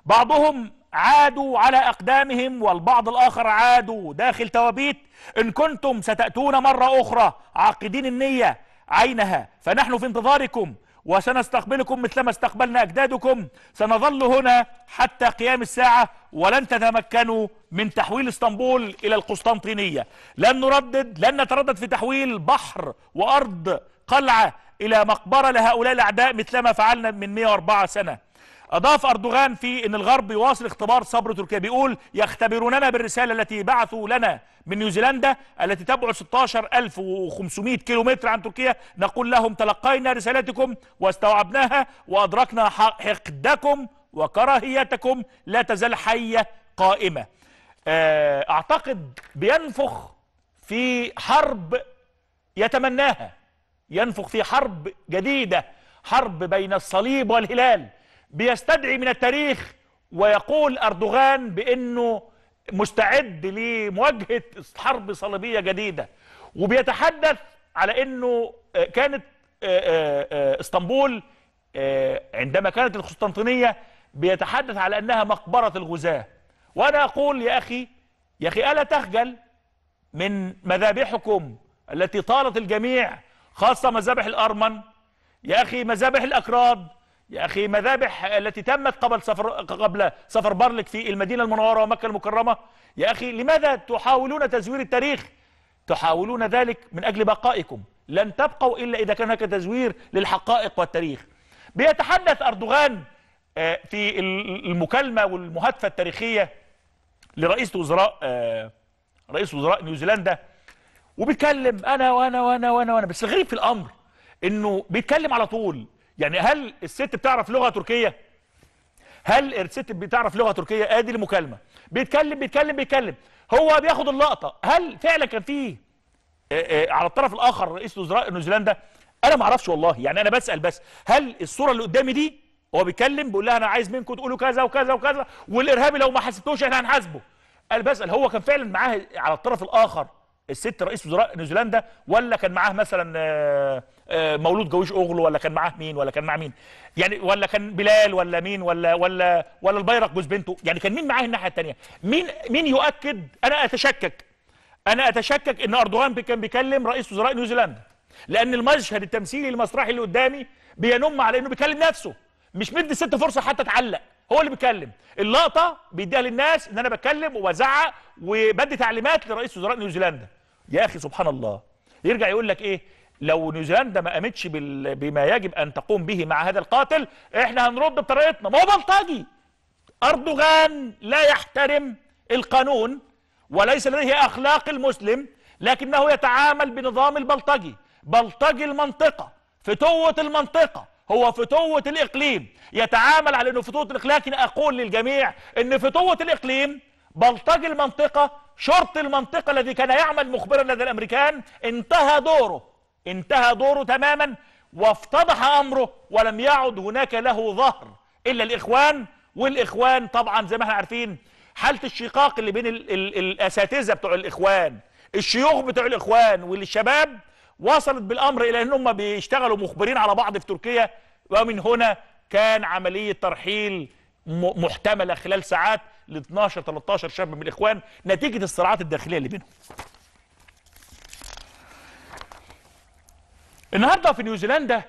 بعضهم عادوا على أقدامهم والبعض الآخر عادوا داخل توابيت إن كنتم ستأتون مرة أخرى عاقدين النية عينها فنحن في انتظاركم وسنستقبلكم مثلما استقبلنا أجدادكم سنظل هنا حتى قيام الساعة ولن تتمكنوا من تحويل اسطنبول إلى القسطنطينية لن نردد لن نتردد في تحويل بحر وأرض قلعة إلى مقبرة لهؤلاء الأعداء مثلما فعلنا من 104 سنة أضاف أردوغان في أن الغرب يواصل اختبار صبر تركيا بيقول يختبروننا بالرسالة التي بعثوا لنا من نيوزيلندا التي تبعد 16500 كيلومتر عن تركيا نقول لهم تلقينا رسالتكم واستوعبناها وأدركنا حقدكم وكراهيتكم لا تزال حية قائمة آه، أعتقد بينفخ في حرب يتمناها ينفخ في حرب جديدة حرب بين الصليب والهلال بيستدعي من التاريخ ويقول أردوغان بأنه مستعد لمواجهة حرب صليبية جديدة وبيتحدث على أنه آه، كانت آه، آه، اسطنبول عندما كانت القسطنطينية بيتحدث على أنها مقبرة الغزاة وأنا أقول يا أخي يا أخي ألا تخجل من مذابحكم التي طالت الجميع خاصة مذابح الأرمن يا أخي مذابح الأكراد يا أخي مذابح التي تمت قبل سفر قبل سفر بارلك في المدينة المنورة ومكة المكرمة يا أخي لماذا تحاولون تزوير التاريخ تحاولون ذلك من أجل بقائكم لن تبقوا إلا إذا كان هناك تزوير للحقائق والتاريخ بيتحدث أردوغان آه، في المكالمة والمهاتفه التاريخية لرئيس وزراء آه، رئيس وزراء نيوزيلندا وبيتكلم أنا وأنا وأنا وأنا وأنا بس الغريب في الأمر إنه بيتكلم على طول يعني هل الست بتعرف لغه تركيه هل الست بتعرف لغه تركيه ادي آه، المكالمه بيتكلم بيتكلم بيتكلم هو بياخد اللقطه هل فعلا كان فيه آه، آه، على الطرف الاخر رئيس وزراء نيوزيلندا انا ما اعرفش والله يعني انا بسال بس هل الصوره اللي قدامي دي هو بيتكلم بيقول لها انا عايز منكم تقولوا كذا وكذا وكذا والارهابي لو ما حسبتوش احنا هنحاسبه قال بسال هو كان فعلا معاه على الطرف الاخر الست رئيس وزراء نيوزيلندا ولا كان معاه مثلا آه، مولود جويش اوغلو ولا كان معاه مين ولا كان مع مين يعني ولا كان بلال ولا مين ولا ولا ولا البيرق جوز بنته يعني كان مين معاه الناحيه الثانيه مين مين يؤكد انا اتشكك انا اتشكك ان اردوغان كان بيكلم رئيس وزراء نيوزيلندا لان المشهد التمثيلي المسرحي اللي قدامي بينم على انه بيكلم نفسه مش مدي الست فرصه حتى تعلق هو اللي بيتكلم اللقطه بيديها للناس ان انا بتكلم وبزعق وبدي تعليمات لرئيس وزراء نيوزيلندا يا اخي سبحان الله يرجع يقول لك ايه لو نيوزيلندا ما قامتش بما يجب ان تقوم به مع هذا القاتل احنا هنرد بطريقتنا ما هو بلطجي اردوغان لا يحترم القانون وليس لديه اخلاق المسلم لكنه يتعامل بنظام البلطجي بلطجي المنطقه فتوه المنطقه هو فتوة الإقليم يتعامل على أنه فتوة الإقليم لكن أقول للجميع أن فتوة الإقليم بلطجي المنطقة شرط المنطقة الذي كان يعمل مخبرا لدى الأمريكان انتهى دوره انتهى دوره تماما وافتضح أمره ولم يعد هناك له ظهر إلا الإخوان والإخوان طبعا زي ما احنا عارفين حالة الشقاق اللي بين الأساتذة بتوع الإخوان الشيوخ بتوع الإخوان والشباب وصلت بالأمر إلى أن هم بيشتغلوا مخبرين على بعض في تركيا ومن هنا كان عملية ترحيل محتملة خلال ساعات ل 12 13 شاب من الإخوان نتيجة الصراعات الداخلية اللي بينهم النهارده في نيوزيلندا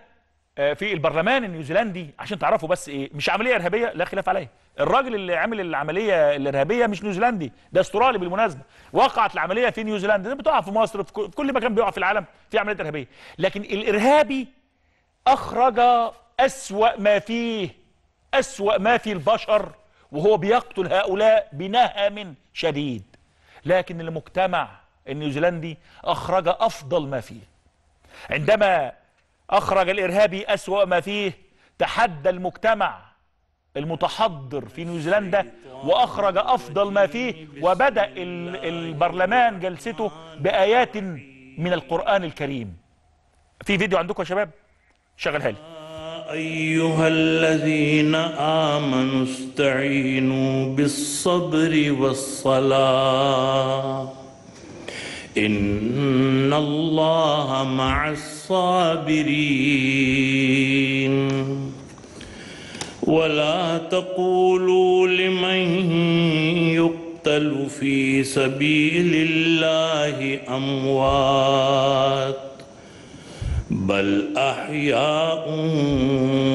آه، في البرلمان النيوزيلندي عشان تعرفوا بس ايه مش عمليه ارهابيه لا خلاف عليها الراجل اللي عمل العمليه الارهابيه مش نيوزيلندي ده استرالي بالمناسبه وقعت العمليه في نيوزيلندا بتقع في مصر في كل مكان بيقع في العالم في عمليات ارهابيه لكن الارهابي اخرج اسوا ما فيه اسوا ما في البشر وهو بيقتل هؤلاء بنهم شديد لكن المجتمع النيوزيلندي اخرج افضل ما فيه عندما أخرج الإرهابي أسوأ ما فيه تحدى المجتمع المتحضر في نيوزيلندا وأخرج أفضل ما فيه وبدأ البرلمان جلسته بآيات من القرآن الكريم في فيديو عندكم يا شباب شغلها لي أيها الذين آمنوا استعينوا بالصبر والصلاة إن الله مع الصابرين ولا تقولوا لمن يقتل في سبيل الله أموات بل أحياء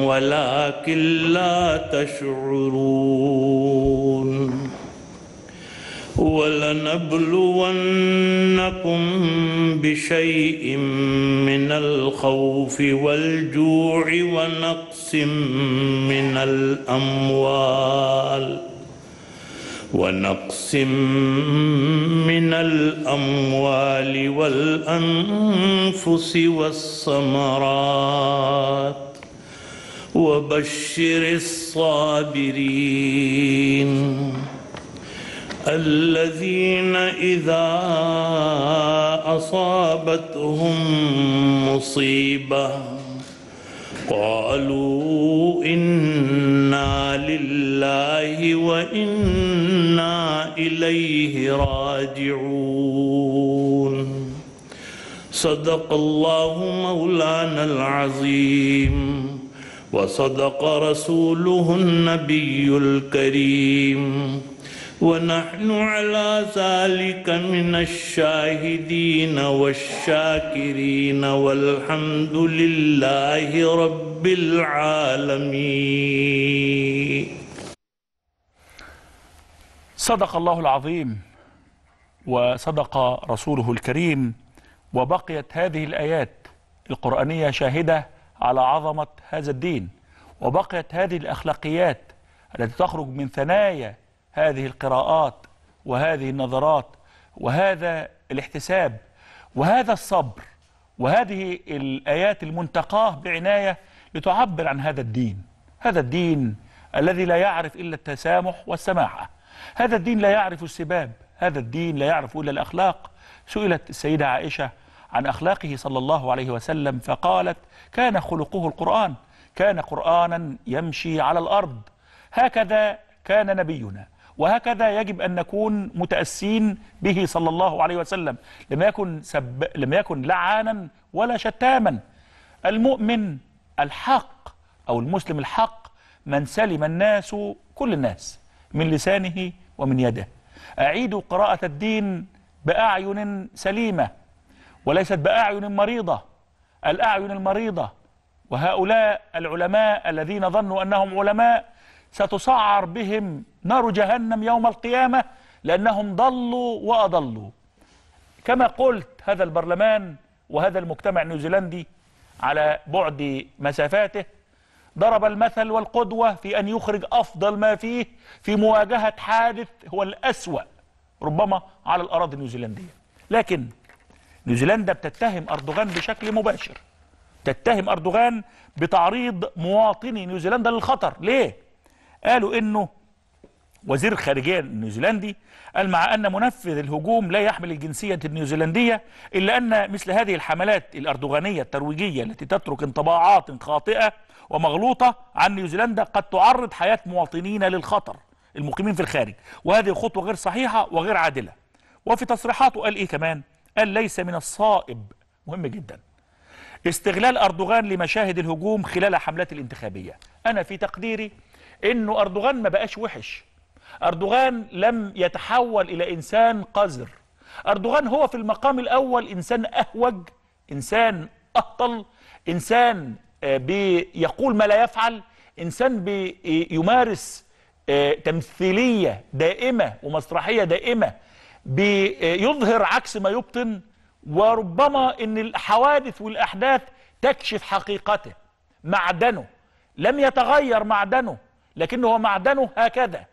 ولكن لا تشعرون ولنبلونكم بشيء من الخوف والجوع ونقص من الأموال ونقص من الأموال والأنفس والثمرات وبشر الصابرين الذين إذا أصابتهم مصيبة قالوا إنا لله وإنا إليه راجعون صدق الله مولانا العظيم وصدق رسوله النبي الكريم ونحن على ذلك من الشاهدين والشاكرين والحمد لله رب العالمين صدق الله العظيم وصدق رسوله الكريم وبقيت هذه الآيات القرآنية شاهدة على عظمة هذا الدين وبقيت هذه الأخلاقيات التي تخرج من ثنايا هذه القراءات وهذه النظرات وهذا الاحتساب وهذا الصبر وهذه الآيات المنتقاه بعناية لتعبر عن هذا الدين هذا الدين الذي لا يعرف إلا التسامح والسماحة هذا الدين لا يعرف السباب هذا الدين لا يعرف إلا الأخلاق سئلت السيدة عائشة عن أخلاقه صلى الله عليه وسلم فقالت كان خلقه القرآن كان قرآنا يمشي على الأرض هكذا كان نبينا وهكذا يجب أن نكون متأسين به صلى الله عليه وسلم لم يكن, سب... لم يكن لعانا ولا شتاما المؤمن الحق أو المسلم الحق من سلم الناس كل الناس من لسانه ومن يده أعيد قراءة الدين بأعين سليمة وليست بأعين مريضة الأعين المريضة وهؤلاء العلماء الذين ظنوا أنهم علماء ستصعر بهم نار جهنم يوم القيامة لأنهم ضلوا وأضلوا كما قلت هذا البرلمان وهذا المجتمع النيوزيلندي على بعد مسافاته ضرب المثل والقدوة في أن يخرج أفضل ما فيه في مواجهة حادث هو الأسوأ ربما على الأراضي النيوزيلندية لكن نيوزيلندا بتتهم أردوغان بشكل مباشر تتهم أردوغان بتعريض مواطني نيوزيلندا للخطر ليه؟ قالوا إنه وزير الخارجية النيوزيلندي قال مع أن منفذ الهجوم لا يحمل الجنسية النيوزيلندية إلا أن مثل هذه الحملات الأردوغانية الترويجية التي تترك انطباعات خاطئة ومغلوطة عن نيوزيلندا قد تعرض حياة مواطنين للخطر المقيمين في الخارج وهذه خطوة غير صحيحة وغير عادلة وفي تصريحاته قال إيه كمان قال ليس من الصائب مهم جدا استغلال أردوغان لمشاهد الهجوم خلال حملات الانتخابية أنا في تقديري أنه أردوغان ما بقاش وحش أردوغان لم يتحول إلى إنسان قذر أردوغان هو في المقام الأول إنسان أهوج إنسان أهطل إنسان آه، بيقول ما لا يفعل إنسان بيمارس آه، تمثيلية دائمة ومسرحية دائمة بيظهر آه، عكس ما يبطن وربما ان الحوادث والاحداث تكشف حقيقته معدنه لم يتغير معدنه لكنه معدنه هكذا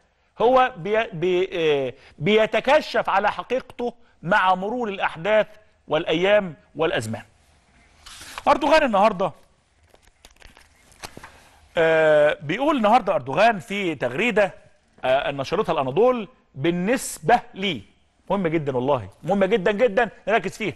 هو بي بي آه، بيتكشف على حقيقته مع مرور الأحداث والأيام والأزمان أردوغان النهاردة آه، بيقول النهاردة أردوغان في تغريدة آه، نشرتها الأناضول بالنسبة لي مهمة جدا والله مهمة جدا جدا نركز فيها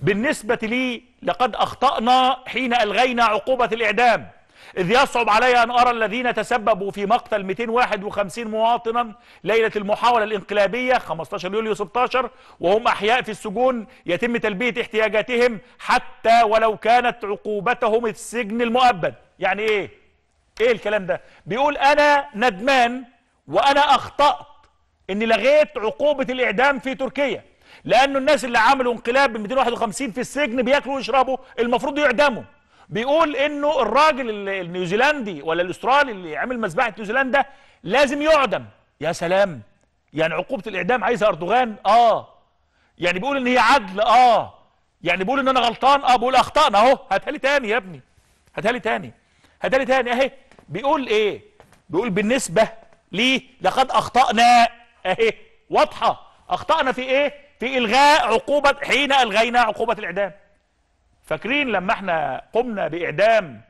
بالنسبة لي لقد أخطأنا حين ألغينا عقوبة الإعدام إذ يصعب علي أن أرى الذين تسببوا في مقتل 251 مواطنا ليلة المحاولة الانقلابية 15 يوليو 16 وهم أحياء في السجون يتم تلبية احتياجاتهم حتى ولو كانت عقوبتهم السجن المؤبد يعني إيه؟ إيه الكلام ده؟ بيقول أنا ندمان وأنا أخطأت إني لغيت عقوبة الإعدام في تركيا لأنه الناس اللي عملوا انقلاب ب 251 في السجن بياكلوا ويشربوا المفروض يعدموا بيقول انه الراجل النيوزيلندي ولا الاسترالي اللي عمل مذبحه نيوزيلندا لازم يعدم يا سلام يعني عقوبه الاعدام عايزها اردوغان اه يعني بيقول ان هي عدل اه يعني بيقول ان انا غلطان اه بيقول اخطانا اهو هاتها لي تاني يا ابني هاتها لي تاني هاتها لي تاني اهي بيقول ايه بيقول بالنسبه ليه لقد اخطانا اهي واضحه اخطانا في ايه في الغاء عقوبه حين الغينا عقوبه الاعدام فاكرين لما احنا قمنا باعدام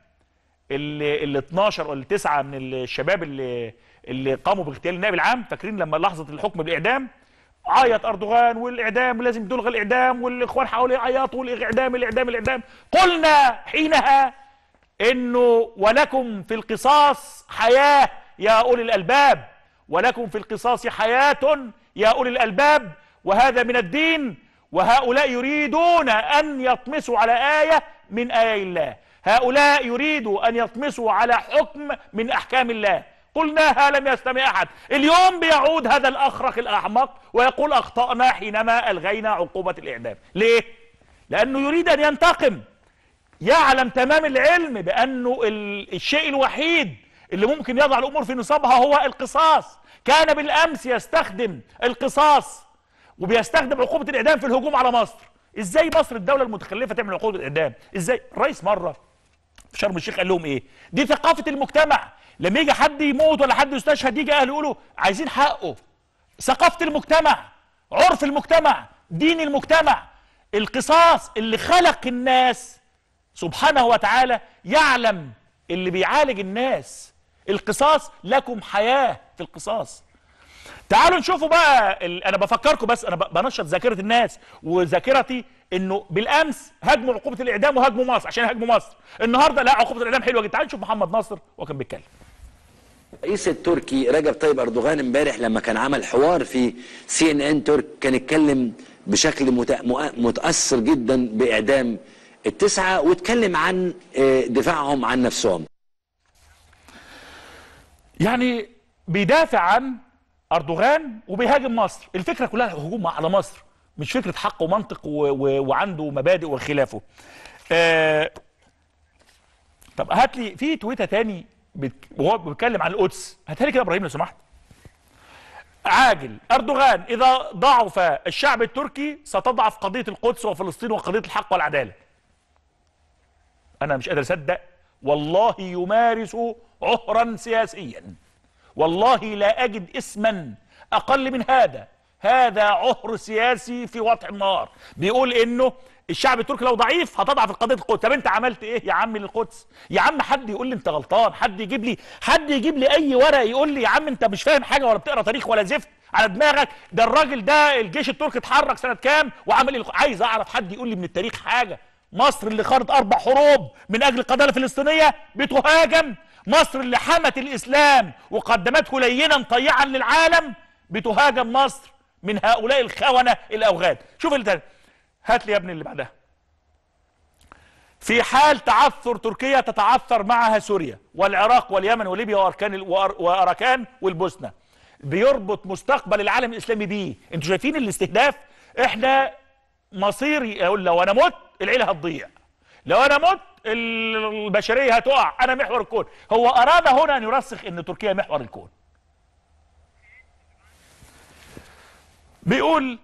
ال 12 او التسعه من الشباب اللي اللي قاموا باغتيال النائب العام فاكرين لما لحظه الحكم بالاعدام عيط اردوغان والاعدام ولازم تلغى الاعدام والاخوان حواليه عيطوا الاعدام الاعدام الاعدام قلنا حينها انه ولكم في القصاص حياه يا اولي الالباب ولكم في القصاص حياه يا اولي الالباب وهذا من الدين وهؤلاء يريدون أن يطمسوا على آية من آية الله هؤلاء يريدوا أن يطمسوا على حكم من أحكام الله قلناها لم يستمع أحد اليوم بيعود هذا الأخرق الأحمق ويقول أخطأنا حينما ألغينا عقوبة الإعدام ليه؟ لأنه يريد أن ينتقم يعلم تمام العلم بأنه الشيء الوحيد اللي ممكن يضع الأمور في نصابها هو القصاص كان بالأمس يستخدم القصاص وبيستخدم عقوبه الاعدام في الهجوم على مصر ازاي مصر الدوله المتخلفه تعمل عقوبه الاعدام ازاي الرئيس مره في شرم الشيخ قال لهم ايه دي ثقافه المجتمع لما يجي حد يموت ولا حد يستشهد يجي اهله يقولوا عايزين حقه ثقافه المجتمع عرف المجتمع دين المجتمع القصاص اللي خلق الناس سبحانه وتعالى يعلم اللي بيعالج الناس القصاص لكم حياه في القصاص تعالوا نشوفوا بقى ال... انا بفكركم بس انا ب... بنشط ذاكره الناس وذاكرتي انه بالامس هاجموا عقوبه الاعدام وهاجموا مصر عشان هاجموا مصر النهارده لا عقوبه الاعدام حلوه جدا تعالوا نشوف محمد ناصر وهو كان بيتكلم الرئيس التركي رجب طيب اردوغان امبارح لما كان عمل حوار في سي ان ان ترك كان اتكلم بشكل مت... متاثر جدا باعدام التسعه واتكلم عن آه، دفاعهم عن نفسهم يعني بيدافع عن اردوغان وبيهاجم مصر الفكره كلها هجوم على مصر مش فكره حق ومنطق و... و... وعنده مبادئ وخلافه آه... طب هات لي في تويته تاني بت... وهو بيتكلم عن القدس هاتها لي كده ابراهيم لو سمحت عاجل اردوغان اذا ضعف الشعب التركي ستضعف قضيه القدس وفلسطين وقضيه الحق والعداله انا مش قادر اصدق والله يمارس عهرا سياسيا والله لا أجد اسما أقل من هذا هذا عهر سياسي في وضع النار بيقول انه الشعب التركي لو ضعيف هتضعف قضيه القدس طب انت عملت ايه يا عم للقدس يا عم حد يقول لي انت غلطان حد يجيب لي حد يجيب لي اي ورق يقول لي يا عم انت مش فاهم حاجه ولا بتقرا تاريخ ولا زفت على دماغك ده الراجل ده الجيش التركي اتحرك سنه كام وعمل ايه عايز اعرف حد يقول لي من التاريخ حاجه مصر اللي خارت اربع حروب من اجل القضيه الفلسطينيه بتهاجم مصر اللي حمت الإسلام وقدمته لينا طيعا للعالم بتهاجم مصر من هؤلاء الخونة الأوغاد شوف اللي هات لي يا ابني اللي بعدها في حال تعثر تركيا تتعثر معها سوريا والعراق واليمن وليبيا وأركان وأركان والبوسنة بيربط مستقبل العالم الإسلامي بيه انتوا شايفين الاستهداف احنا مصيري اقول لو انا مت العيله هتضيع لو انا مت البشريه هتقع انا محور الكون هو اراد هنا ان يرسخ ان تركيا محور الكون بيقول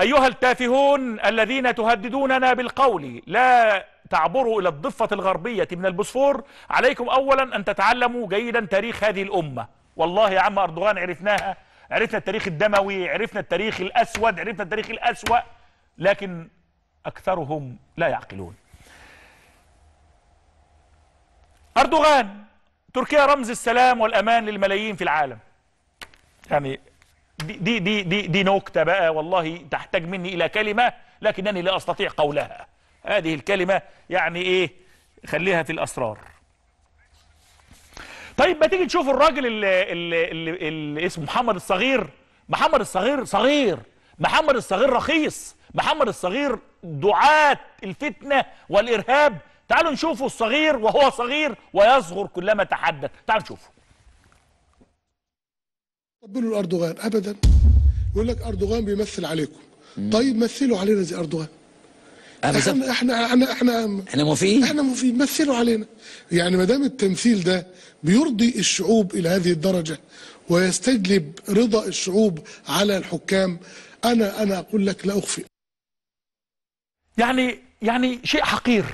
ايها التافهون الذين تهددوننا بالقول لا تعبروا الى الضفه الغربيه من البوسفور عليكم اولا ان تتعلموا جيدا تاريخ هذه الامه والله يا عم اردوغان عرفناها عرفنا التاريخ الدموي عرفنا التاريخ الاسود عرفنا التاريخ الاسوا لكن اكثرهم لا يعقلون أردوغان تركيا رمز السلام والأمان للملايين في العالم يعني دي دي دي دي, نكتة بقى والله تحتاج مني إلى كلمة لكنني لا أستطيع قولها هذه الكلمة يعني إيه خليها في الأسرار طيب ما تيجي تشوف الراجل اللي, اللي, اللي, اللي اسمه محمد الصغير محمد الصغير صغير محمد الصغير رخيص محمد الصغير دعاة الفتنة والإرهاب تعالوا نشوفه الصغير وهو صغير ويصغر كلما تحدث تعالوا نشوفه تقبلوا الاردوغان ابدا يقول لك اردوغان بيمثل عليكم طيب مثلوا علينا زي اردوغان آه، احنا احنا احنا احنا احنا موافقين احنا موافقين مثلوا علينا يعني ما دام التمثيل ده بيرضي الشعوب الى هذه الدرجه ويستجلب رضا الشعوب على الحكام انا انا اقول لك لا اخفي يعني يعني شيء حقير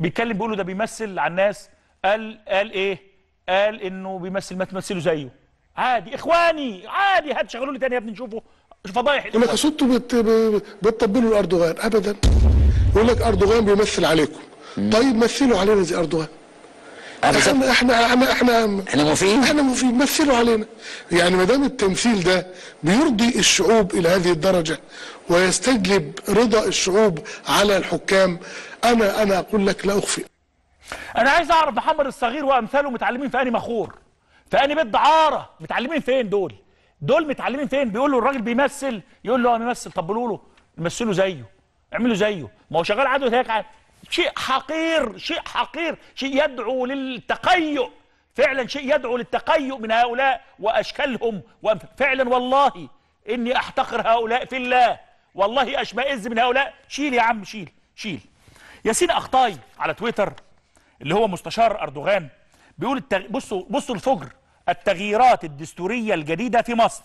بيتكلم بيقول له ده بيمثل على الناس قال قال ايه قال انه بيمثل ما تمثله زيه عادي اخواني عادي هات شغلوا لي تاني يا ابني نشوفه فضايح يقول لك صوته بتطبلوا لاردوغان ابدا يقول لك اردوغان بيمثل عليكم طيب مثلوا علينا زي اردوغان احنا احنا احنا احنا احنا موافقين احنا موافقين مثلوا علينا يعني ما دام التمثيل ده بيرضي الشعوب الى هذه الدرجه ويستجلب رضا الشعوب على الحكام انا انا اقول لك لا اخفي انا عايز اعرف محمد الصغير وامثاله متعلمين في اني مخور في اني بيت دعاره متعلمين فين دول دول متعلمين فين بيقول له الراجل بيمثل يقول له انا ممثل طب له مثله زيه اعملوا زيه ما هو شغال عدو هيك شيء حقير شيء حقير شيء يدعو للتقيؤ فعلا شيء يدعو للتقيؤ من هؤلاء واشكالهم فعلا والله اني احتقر هؤلاء في الله والله اشمئز من هؤلاء شيل يا عم شيل شيل ياسين اخطاي على تويتر اللي هو مستشار اردوغان بيقول التغ... بصوا بصوا الفجر التغييرات الدستوريه الجديده في مصر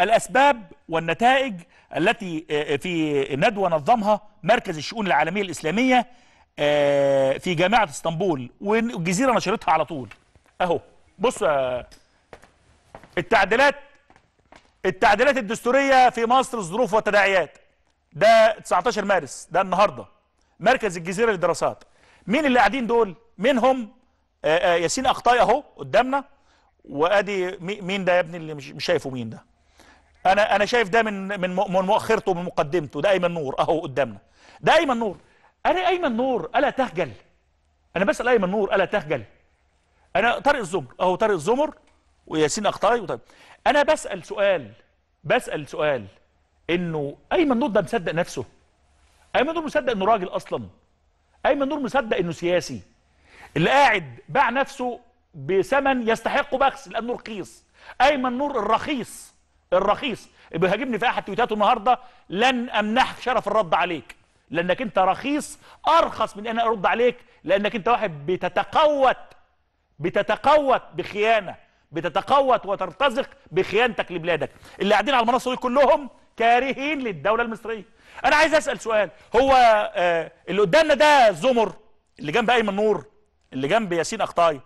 الاسباب والنتائج التي آه، آه، في ندوه نظمها مركز الشؤون العالميه الاسلاميه آه، في جامعه اسطنبول والجزيره نشرتها على طول اهو بصوا التعديلات التعديلات الدستورية في مصر ظروف وتداعيات ده 19 مارس ده النهاردة مركز الجزيرة للدراسات مين اللي قاعدين دول منهم آه، آه، ياسين أخطاي أهو قدامنا وأدي مين ده يا ابني اللي مش شايفه مين ده أنا أنا شايف ده من من من مؤخرته ومن مقدمته ده أيمن نور أهو قدامنا ده أيمن نور أنا أيمن نور ألا تخجل أنا بسأل أيمن نور ألا تخجل أنا طارق الزمر أهو طارق الزمر وياسين أخطاي وطيب انا بسال سؤال بسال سؤال انه ايمن نور ده مصدق نفسه ايمن نور مصدق انه راجل اصلا ايمن نور مصدق انه سياسي اللي قاعد باع نفسه بثمن يستحق بخس لانه رخيص ايمن نور الرخيص الرخيص بيهاجمني في احد تويتاته النهارده لن امنحك شرف الرد عليك لانك انت رخيص ارخص من ان ارد عليك لانك انت واحد بتتقوت بتتقوت بخيانه بتتقوت وترتزق بخيانتك لبلادك اللي قاعدين على المنصه دي كلهم كارهين للدوله المصريه انا عايز اسال سؤال هو آه اللي قدامنا ده زمر اللي جنب ايمن نور اللي جنب ياسين اخطاي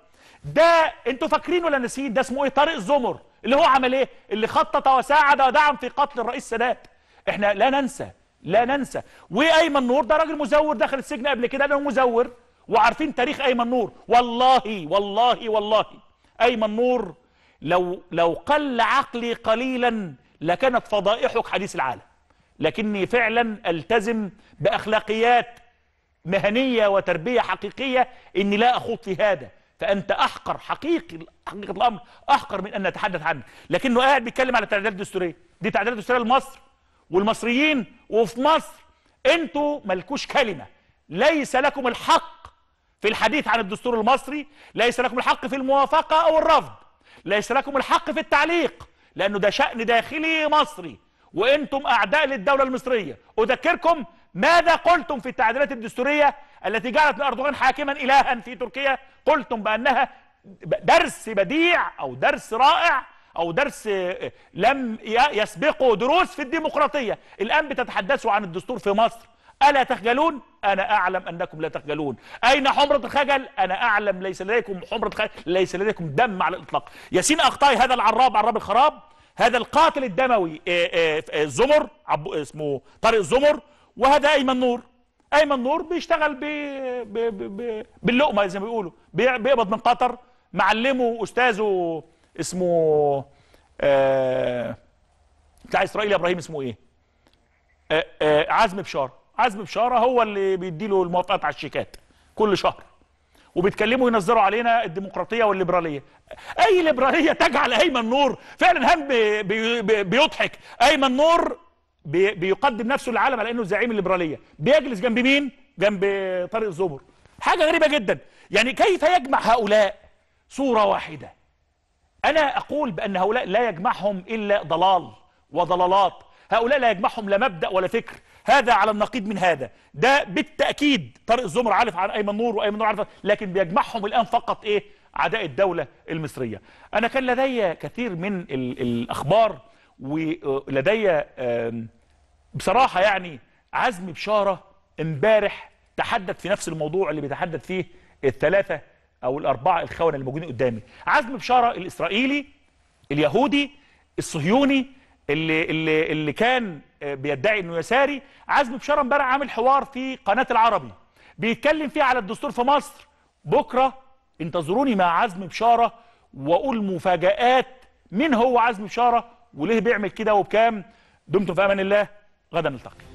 ده انتوا فاكرين ولا ناسيين ده اسمه ايه طارق زمر اللي هو عمل ايه اللي خطط وساعد ودعم في قتل الرئيس السادات احنا لا ننسى لا ننسى وايمن نور ده راجل مزور دخل السجن قبل كده لانه مزور وعارفين تاريخ ايمن نور والله والله والله أيمن نور لو لو قل عقلي قليلا لكانت فضائحك حديث العالم لكني فعلا ألتزم بأخلاقيات مهنية وتربية حقيقية إني لا أخوض في هذا فأنت أحقر حقيقي حقيقة الأمر أحقر من أن نتحدث عنه لكنه قاعد بيتكلم على التعديلات الدستورية دي تعديلات الدستورية لمصر والمصريين وفي مصر أنتوا مالكوش كلمة ليس لكم الحق في الحديث عن الدستور المصري ليس لكم الحق في الموافقة أو الرفض ليس لكم الحق في التعليق لأنه ده شأن داخلي مصري وأنتم أعداء للدولة المصرية أذكركم ماذا قلتم في التعديلات الدستورية التي جعلت لأردوغان حاكما إلها في تركيا قلتم بأنها درس بديع أو درس رائع أو درس آه، لم يسبقه دروس في الديمقراطية الآن بتتحدثوا عن الدستور في مصر ألا تخجلون أنا أعلم أنكم لا تخجلون أين حمرة الخجل أنا أعلم ليس لديكم حمرة خجل ليس لديكم دم على الإطلاق ياسين أخطاي هذا العراب عراب الخراب هذا القاتل الدموي الزمر آه، آه، آه، اسمه طارق الزمر، وهذا أيمن نور أيمن نور بيشتغل بي بي بي باللقمة زي ما بيقولوا بيقبض من قطر معلمه أستاذه اسمه بتاع إسرائيل إبراهيم اسمه إيه عزم بشار عزمي بشاره هو اللي بيديله الموافقات على الشيكات كل شهر وبيتكلموا ينظروا علينا الديمقراطيه والليبراليه اي ليبراليه تجعل ايمن نور فعلا هم بي بي بيضحك ايمن نور بي بيقدم نفسه للعالم على انه زعيم الليبراليه بيجلس جنب مين جنب طارق الزبر حاجه غريبه جدا يعني كيف يجمع هؤلاء صوره واحده انا اقول بان هؤلاء لا يجمعهم الا ضلال وضلالات هؤلاء لا يجمعهم لا مبدا ولا فكر هذا على النقيض من هذا ده بالتأكيد طارق الزمر عارف عن أيمن نور وأيمن نور عارف لكن بيجمعهم الآن فقط إيه عداء الدولة المصرية أنا كان لدي كثير من الأخبار ولدي بصراحة يعني عزم بشارة امبارح تحدث في نفس الموضوع اللي بيتحدث فيه الثلاثة أو الأربعة الخونة اللي موجودين قدامي عزم بشارة الإسرائيلي اليهودي الصهيوني اللي, اللي, اللي كان بيدعي انه يساري عزمي بشاره امبارح عامل حوار في قناه العربي بيتكلم فيه على الدستور في مصر بكره انتظروني مع عزمي بشاره واقول مفاجات مين هو عزمي بشاره وليه بيعمل كده وبكام دمتم في امان الله غدا نلتقي